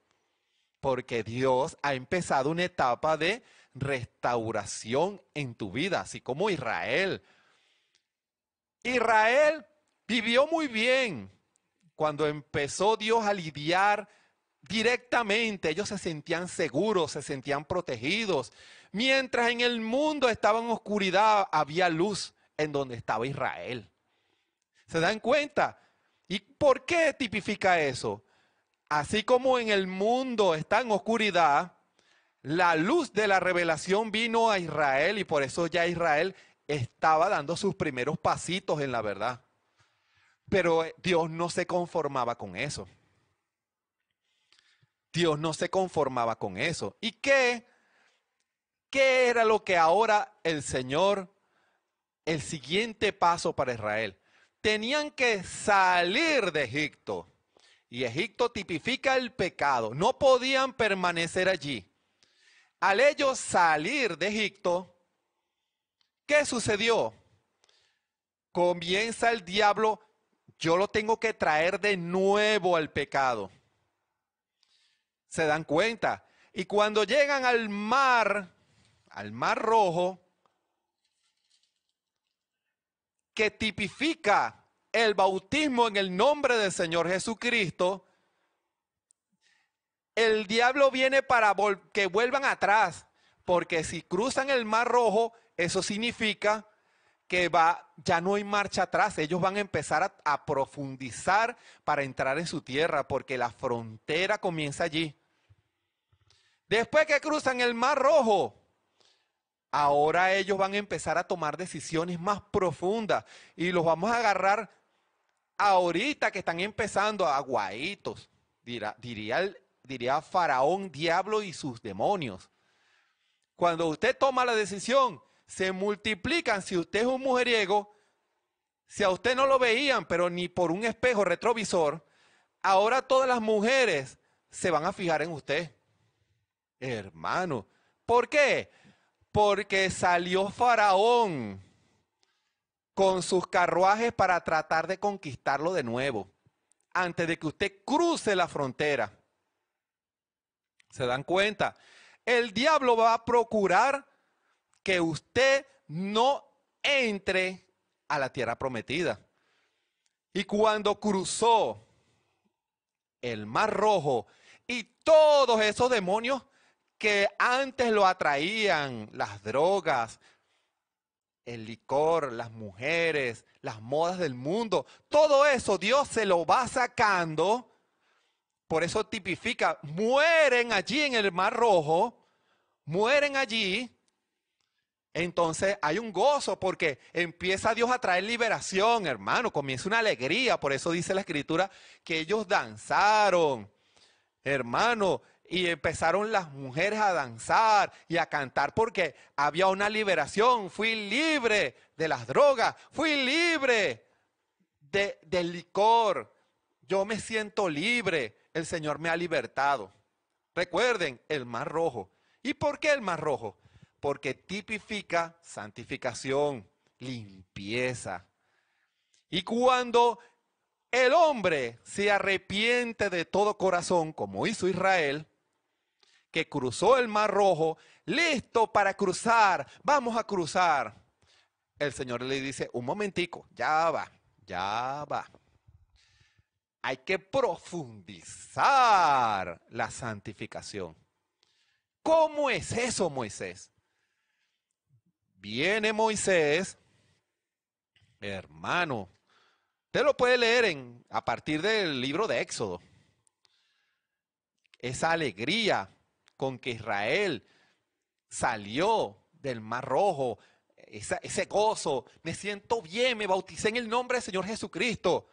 porque Dios ha empezado una etapa de restauración en tu vida, así como Israel. Israel Vivió muy bien cuando empezó Dios a lidiar directamente. Ellos se sentían seguros, se sentían protegidos. Mientras en el mundo estaba en oscuridad, había luz en donde estaba Israel. ¿Se dan cuenta? ¿Y por qué tipifica eso? Así como en el mundo está en oscuridad, la luz de la revelación vino a Israel y por eso ya Israel estaba dando sus primeros pasitos en la verdad. Pero eh, Dios no se conformaba con eso. Dios no se conformaba con eso. ¿Y qué? ¿Qué era lo que ahora el Señor, el siguiente paso para Israel? Tenían que salir de Egipto. Y Egipto tipifica el pecado. No podían permanecer allí. Al ellos salir de Egipto, ¿qué sucedió? Comienza el diablo yo lo tengo que traer de nuevo al pecado. ¿Se dan cuenta? Y cuando llegan al mar, al mar rojo, que tipifica el bautismo en el nombre del Señor Jesucristo, el diablo viene para que vuelvan atrás, porque si cruzan el mar rojo, eso significa que va, ya no hay marcha atrás, ellos van a empezar a, profundizar para entrar en su tierra, porque la frontera comienza allí. Después que cruzan el Mar Rojo, ahora ellos van a empezar a tomar decisiones más profundas y los vamos a agarrar ahorita que están empezando a guaitos, diría, diría Faraón, diablo y sus demonios. Cuando usted toma la decisión, se multiplican. Si usted es un mujeriego, si a usted no lo veían, pero ni por un espejo retrovisor, ahora todas las mujeres se van a fijar en usted. Hermano, ¿por qué? Porque salió Faraón con sus carruajes para tratar de conquistarlo de nuevo, antes de que usted cruce la frontera. ¿Se dan cuenta? El diablo va a procurar que usted no entre a la tierra prometida. Y cuando cruzó el mar rojo y todos esos demonios que antes lo atraían, las drogas, el licor, las mujeres, las modas del mundo, todo eso Dios se lo va sacando. Por eso tipifica, mueren allí en el mar rojo, mueren allí entonces hay un gozo porque empieza Dios a traer liberación, hermano, comienza una alegría, por eso dice la escritura que ellos danzaron, hermano, y empezaron las mujeres a danzar y a cantar porque había una liberación, fui libre de las drogas, fui libre de, del licor, yo me siento libre, el Señor me ha libertado. Recuerden, el mar rojo. ¿Y por qué el mar rojo? porque tipifica santificación, limpieza. Y cuando el hombre se arrepiente de todo corazón, como hizo Israel, que cruzó el Mar Rojo, listo para cruzar, vamos a cruzar. El Señor le dice, un momentico, ya va, ya va. Hay que profundizar la santificación. ¿Cómo es eso, Moisés? viene Moisés, hermano, usted lo puede leer en, a partir del libro de Éxodo. Esa alegría con que Israel salió del Mar Rojo, ese gozo, me siento bien, me bauticé en el nombre del Señor Jesucristo.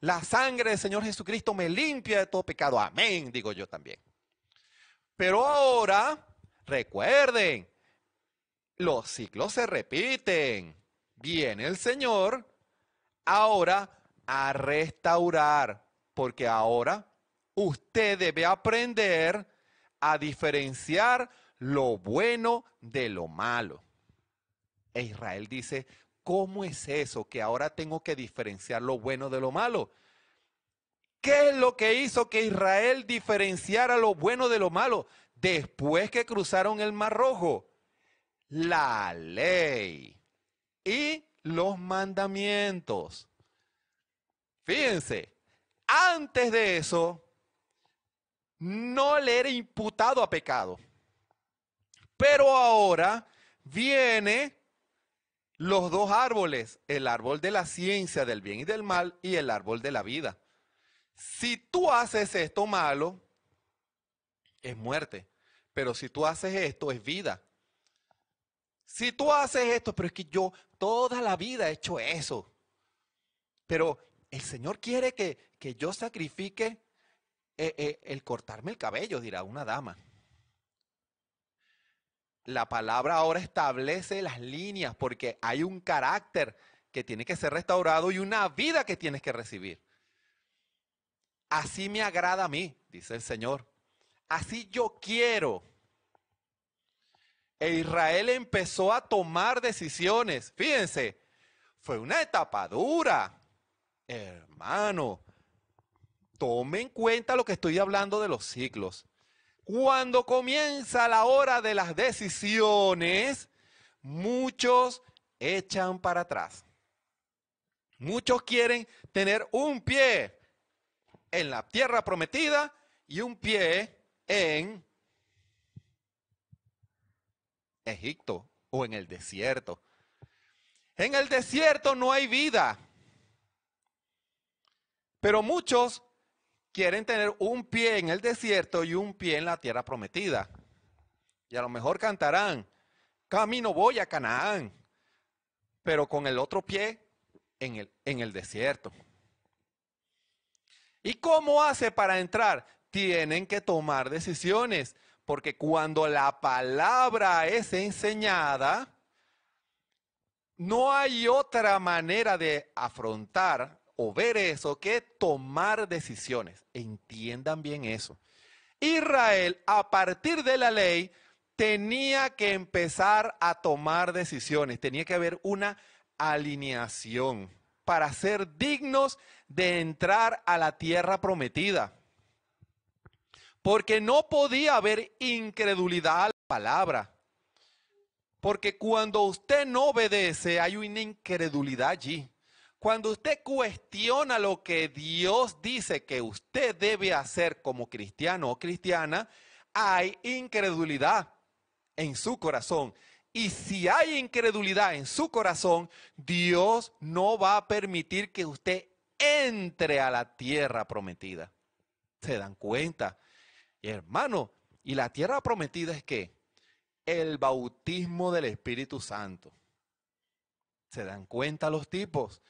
La sangre del Señor Jesucristo me limpia de todo pecado. Amén, digo yo también. Pero ahora, recuerden, los ciclos se repiten. Viene el Señor ahora a restaurar, porque ahora usted debe aprender a diferenciar lo bueno de lo malo. E Israel dice, ¿cómo es eso que ahora tengo que diferenciar lo bueno de lo malo? ¿Qué es lo que hizo que Israel diferenciara lo bueno de lo malo después que cruzaron el Mar Rojo? la ley y los mandamientos. Fíjense, antes de eso, no le era imputado a pecado. Pero ahora viene los dos árboles, el árbol de la ciencia del bien y del mal y el árbol de la vida. Si tú haces esto malo, es muerte, pero si tú haces esto, es vida si tú haces esto, pero es que yo toda la vida he hecho eso. Pero el Señor quiere que, que yo sacrifique eh, eh, el cortarme el cabello, dirá una dama. La palabra ahora establece las líneas porque hay un carácter que tiene que ser restaurado y una vida que tienes que recibir. Así me agrada a mí, dice el Señor. Así yo quiero e Israel empezó a tomar decisiones. Fíjense, fue una etapa dura. Hermano, tome en cuenta lo que estoy hablando de los ciclos. Cuando comienza la hora de las decisiones, muchos echan para atrás. Muchos quieren tener un pie en la tierra prometida y un pie en Egipto o en el desierto. En el desierto no hay vida. Pero muchos quieren tener un pie en el desierto y un pie en la tierra prometida. Y a lo mejor cantarán, camino voy a Canaán, pero con el otro pie en el, en el desierto. ¿Y cómo hace para entrar? Tienen que tomar decisiones. Porque cuando la palabra es enseñada, no hay otra manera de afrontar o ver eso que tomar decisiones. Entiendan bien eso. Israel, a partir de la ley, tenía que empezar a tomar decisiones, tenía que haber una alineación para ser dignos de entrar a la tierra prometida porque no podía haber incredulidad a la palabra. Porque cuando usted no obedece, hay una incredulidad allí. Cuando usted cuestiona lo que Dios dice que usted debe hacer como cristiano o cristiana, hay incredulidad en su corazón. Y si hay incredulidad en su corazón, Dios no va a permitir que usted entre a la tierra prometida. ¿Se dan cuenta? hermano, y la tierra prometida es que el bautismo del Espíritu Santo. ¿Se dan cuenta los tipos?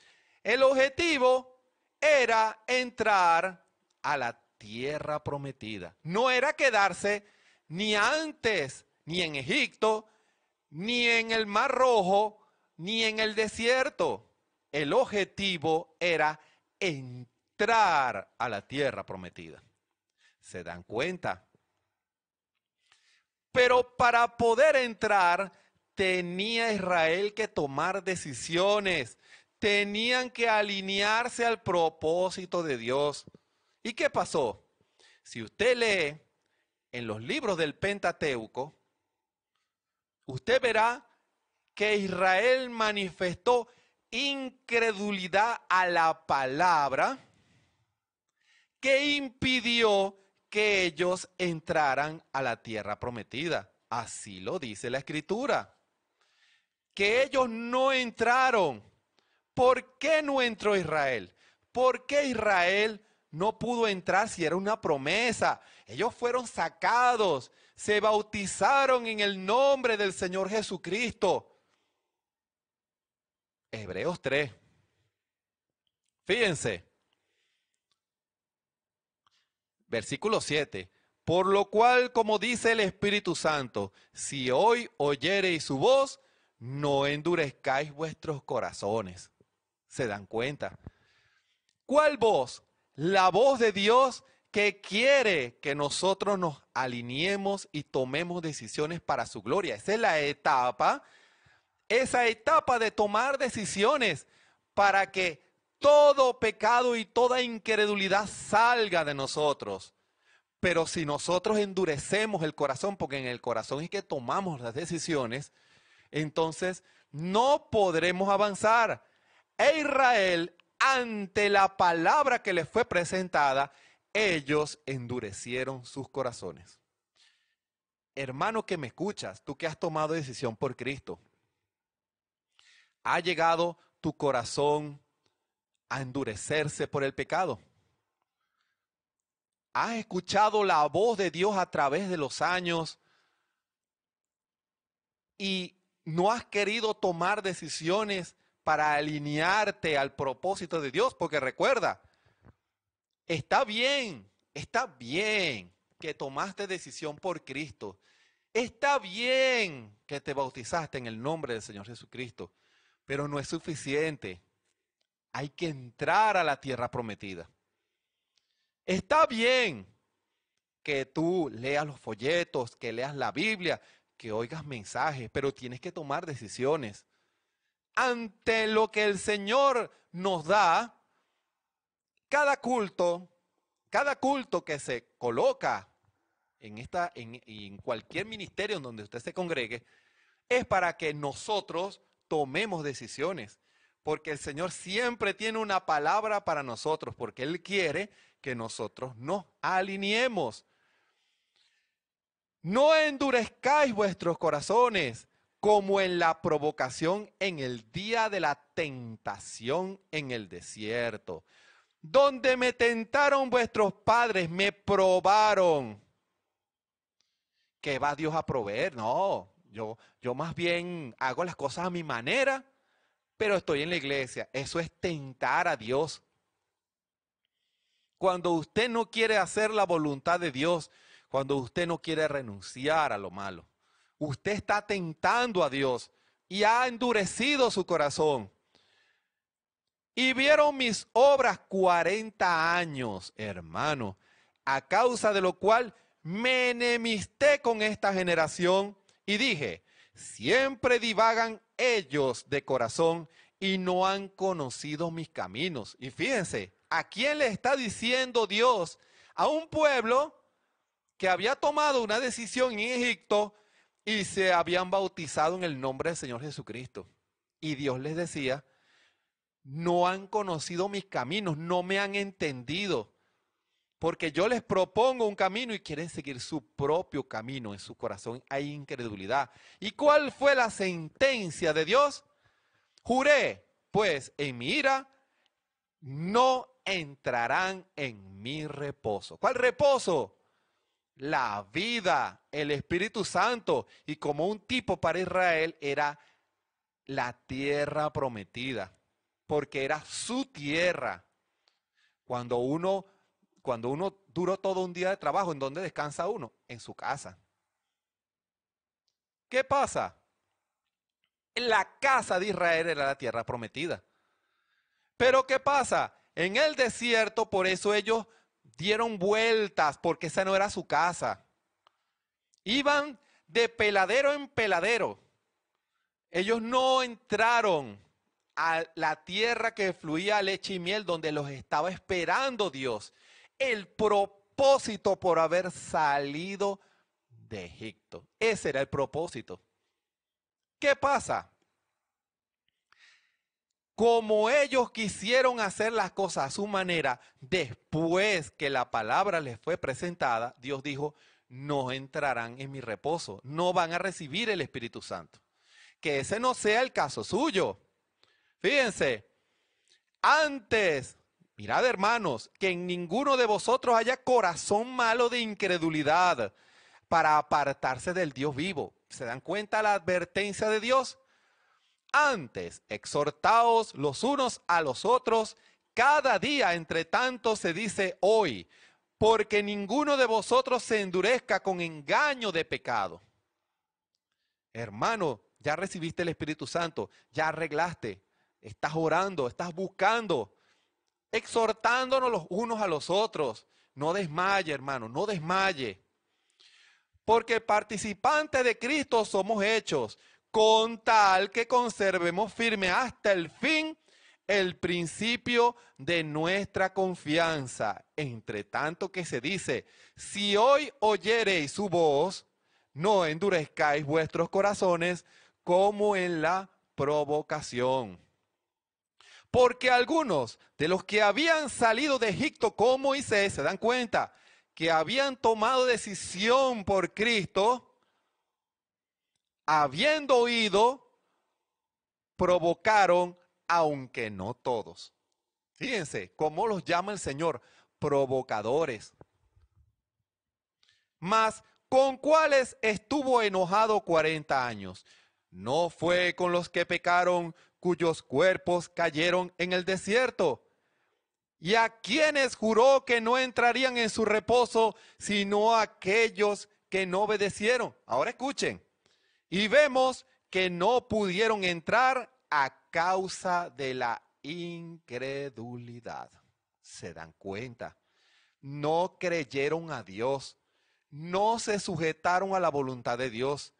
El objetivo era entrar a la tierra prometida. No era quedarse ni antes, ni en Egipto, ni en el Mar Rojo, ni en el desierto. El objetivo era entrar a la tierra prometida se dan cuenta. Pero para poder entrar, tenía Israel que tomar decisiones, tenían que alinearse al propósito de Dios. ¿Y qué pasó? Si usted lee en los libros del Pentateuco, usted verá que Israel manifestó incredulidad a la palabra que impidió que ellos entraran a la tierra prometida. Así lo dice la escritura. Que ellos no entraron. ¿Por qué no entró Israel? ¿Por qué Israel no pudo entrar si era una promesa? Ellos fueron sacados, se bautizaron en el nombre del Señor Jesucristo. Hebreos 3. Fíjense. Versículo 7. Por lo cual, como dice el Espíritu Santo, si hoy oyereis su voz, no endurezcáis vuestros corazones. ¿Se dan cuenta? ¿Cuál voz? La voz de Dios que quiere que nosotros nos alineemos y tomemos decisiones para su gloria. Esa es la etapa, esa etapa de tomar decisiones para que todo pecado y toda incredulidad salga de nosotros. Pero si nosotros endurecemos el corazón, porque en el corazón es que tomamos las decisiones, entonces no podremos avanzar. E Israel, ante la palabra que les fue presentada, ellos endurecieron sus corazones. Hermano que me escuchas, tú que has tomado decisión por Cristo, ha llegado tu corazón a endurecerse por el pecado. Has escuchado la voz de Dios a través de los años y no has querido tomar decisiones para alinearte al propósito de Dios, porque recuerda, está bien, está bien que tomaste decisión por Cristo. Está bien que te bautizaste en el nombre del Señor Jesucristo, pero no es suficiente hay que entrar a la tierra prometida. Está bien que tú leas los folletos, que leas la Biblia, que oigas mensajes, pero tienes que tomar decisiones. Ante lo que el Señor nos da, cada culto, cada culto que se coloca en, esta, en, cualquier ministerio en donde usted se congregue, es para que nosotros tomemos decisiones porque el Señor siempre tiene una palabra para nosotros, porque Él quiere que nosotros nos alineemos. No endurezcáis vuestros corazones como en la provocación en el día de la tentación en el desierto, donde me tentaron vuestros padres, me probaron. ¿Qué va Dios a proveer? No, yo, yo más bien hago las cosas a mi manera pero estoy en la iglesia. Eso es tentar a Dios. Cuando usted no quiere hacer la voluntad de Dios, cuando usted no quiere renunciar a lo malo, usted está tentando a Dios y ha endurecido su corazón. Y vieron mis obras 40 años, hermano, a causa de lo cual me enemisté con esta generación y dije, Siempre divagan ellos de corazón y no han conocido mis caminos. Y fíjense, ¿a quién le está diciendo Dios? A un pueblo que había tomado una decisión en Egipto y se habían bautizado en el nombre del Señor Jesucristo. Y Dios les decía, no han conocido mis caminos, no me han entendido. Porque yo les propongo un camino y quieren seguir su propio camino. En su corazón hay incredulidad. ¿Y cuál fue la sentencia de Dios? Juré, pues en mi ira no entrarán en mi reposo. ¿Cuál reposo? La vida, el Espíritu Santo. Y como un tipo para Israel era la tierra prometida, porque era su tierra. Cuando uno cuando uno duró todo un día de trabajo, ¿en dónde descansa uno? En su casa. ¿Qué pasa? La casa de Israel era la tierra prometida. Pero ¿qué pasa? En el desierto, por eso ellos dieron vueltas, porque esa no era su casa. Iban de peladero en peladero. Ellos no entraron a la tierra que fluía leche y miel, donde los estaba esperando Dios el propósito por haber salido de Egipto. Ese era el propósito. ¿Qué pasa? Como ellos quisieron hacer las cosas a su manera, después que la palabra les fue presentada, Dios dijo, no entrarán en mi reposo, no van a recibir el Espíritu Santo. Que ese no sea el caso suyo. Fíjense, antes Mirad, hermanos, que en ninguno de vosotros haya corazón malo de incredulidad para apartarse del Dios vivo. ¿Se dan cuenta la advertencia de Dios? Antes, exhortaos los unos a los otros cada día, entre tanto se dice hoy, porque ninguno de vosotros se endurezca con engaño de pecado. Hermano, ya recibiste el Espíritu Santo, ya arreglaste, estás orando, estás buscando exhortándonos los unos a los otros. No desmaye, hermano, no desmaye. Porque participantes de Cristo somos hechos, con tal que conservemos firme hasta el fin el principio de nuestra confianza. Entre tanto que se dice, si hoy oyereis su voz, no endurezcáis vuestros corazones como en la provocación. Porque algunos de los que habían salido de Egipto con Moisés se dan cuenta que habían tomado decisión por Cristo, habiendo oído, provocaron, aunque no todos. Fíjense cómo los llama el Señor, provocadores. Mas, ¿con cuáles estuvo enojado 40 años? No fue con los que pecaron cuyos cuerpos cayeron en el desierto, y a quienes juró que no entrarían en su reposo, sino a aquellos que no obedecieron. Ahora escuchen, y vemos que no pudieron entrar a causa de la incredulidad. Se dan cuenta, no creyeron a Dios, no se sujetaron a la voluntad de Dios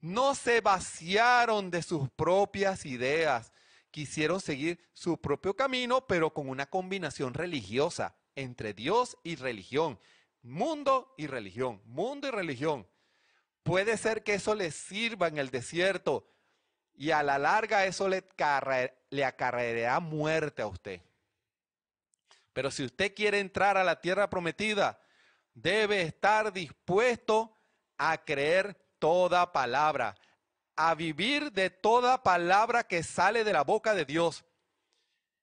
no se vaciaron de sus propias ideas. Quisieron seguir su propio camino, pero con una combinación religiosa entre Dios y religión. Mundo y religión, mundo y religión. Puede ser que eso les sirva en el desierto y a la larga eso le, le acarreará muerte a usted. Pero si usted quiere entrar a la tierra prometida, debe estar dispuesto a creer toda palabra, a vivir de toda palabra que sale de la boca de Dios.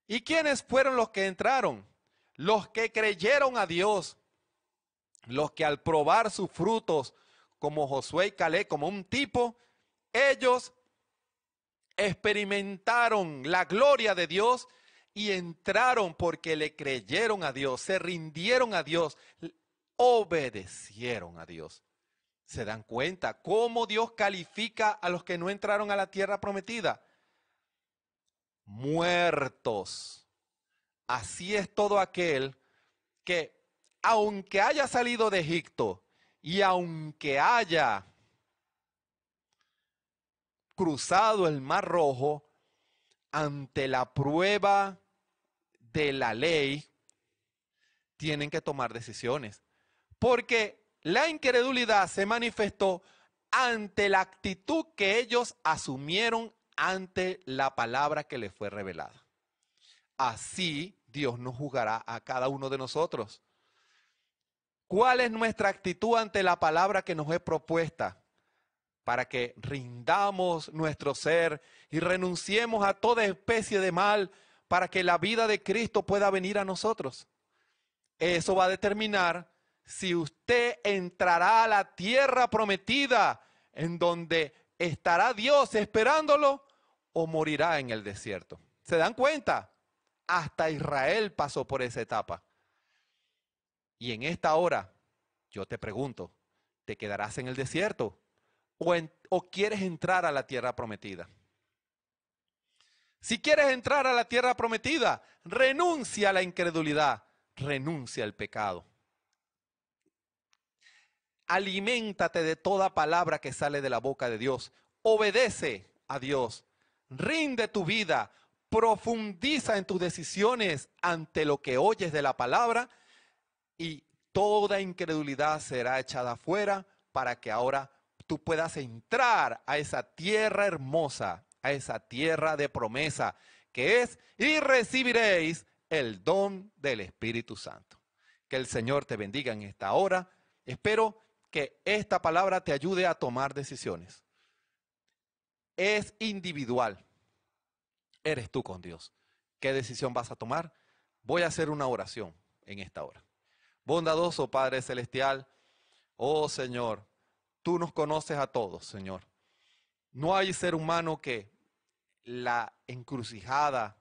¿Y quiénes fueron los que entraron? Los que creyeron a Dios, los que al probar sus frutos, como Josué y Calé, como un tipo, ellos experimentaron la gloria de Dios y entraron porque le creyeron a Dios, se rindieron a Dios, obedecieron a Dios. Se dan cuenta cómo Dios califica a los que no entraron a la tierra prometida. Muertos. Así es todo aquel que, aunque haya salido de Egipto y aunque haya cruzado el Mar Rojo, ante la prueba de la ley, tienen que tomar decisiones. Porque la incredulidad se manifestó ante la actitud que ellos asumieron ante la palabra que les fue revelada. Así Dios nos juzgará a cada uno de nosotros. ¿Cuál es nuestra actitud ante la palabra que nos es propuesta? Para que rindamos nuestro ser y renunciemos a toda especie de mal para que la vida de Cristo pueda venir a nosotros. Eso va a determinar si usted entrará a la tierra prometida, en donde estará Dios esperándolo, o morirá en el desierto. ¿Se dan cuenta? Hasta Israel pasó por esa etapa. Y en esta hora, yo te pregunto, ¿te quedarás en el desierto? ¿O, quieres entrar a la tierra prometida? Si quieres entrar a la tierra prometida, renuncia a la incredulidad, renuncia al pecado aliméntate de toda palabra que sale de la boca de Dios. Obedece a Dios. Rinde tu vida. Profundiza en tus decisiones ante lo que oyes de la palabra y toda incredulidad será echada afuera para que ahora tú puedas entrar a esa tierra hermosa, a esa tierra de promesa que es y recibiréis el don del Espíritu Santo. Que el Señor te bendiga en esta hora. Espero que esta palabra te ayude a tomar decisiones. Es individual. Eres tú con Dios. ¿Qué decisión vas a tomar? Voy a hacer una oración en esta hora. Bondadoso Padre Celestial, oh Señor, tú nos conoces a todos, Señor. No hay ser humano que la encrucijada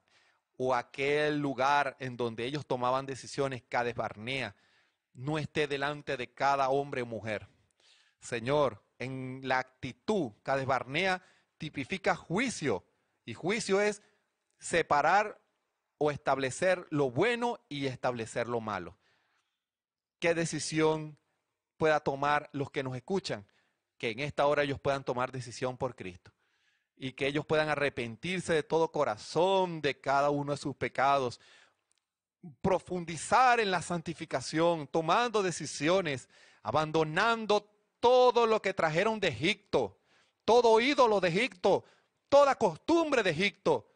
o aquel lugar en donde ellos tomaban decisiones, Cades Barnea, no esté delante de cada hombre o mujer. Señor, en la actitud, Barnea tipifica juicio, y juicio es separar o establecer lo bueno y establecer lo malo. ¿Qué decisión pueda tomar los que nos escuchan? Que en esta hora ellos puedan tomar decisión por Cristo y que ellos puedan arrepentirse de todo corazón de cada uno de sus pecados, profundizar en la santificación, tomando decisiones, abandonando todo lo que trajeron de Egipto, todo ídolo de Egipto, toda costumbre de Egipto,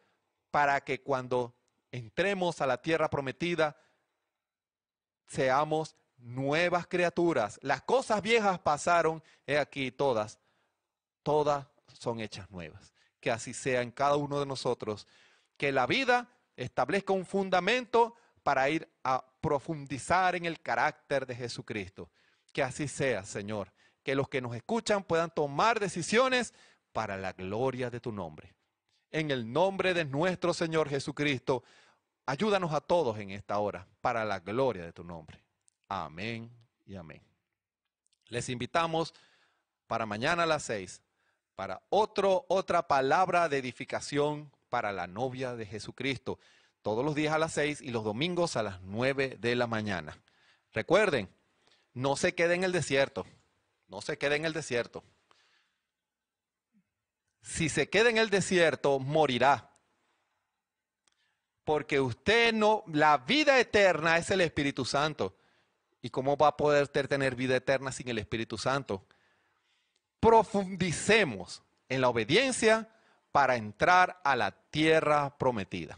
para que cuando entremos a la tierra prometida, seamos nuevas criaturas. Las cosas viejas pasaron, he aquí todas, todas son hechas nuevas. Que así sea en cada uno de nosotros, que la vida establezca un fundamento para ir a profundizar en el carácter de Jesucristo. Que así sea, Señor. Que los que nos escuchan puedan tomar decisiones para la gloria de tu nombre. En el nombre de nuestro Señor Jesucristo, ayúdanos a todos en esta hora para la gloria de tu nombre. Amén y amén. Les invitamos para mañana a las seis, para otro, otra palabra de edificación para la novia de Jesucristo todos los días a las 6 y los domingos a las 9 de la mañana. Recuerden, no se quede en el desierto, no se quede en el desierto. Si se queda en el desierto, morirá. Porque usted no, la vida eterna es el Espíritu Santo. ¿Y cómo va a poder tener vida eterna sin el Espíritu Santo? Profundicemos en la obediencia para entrar a la tierra prometida.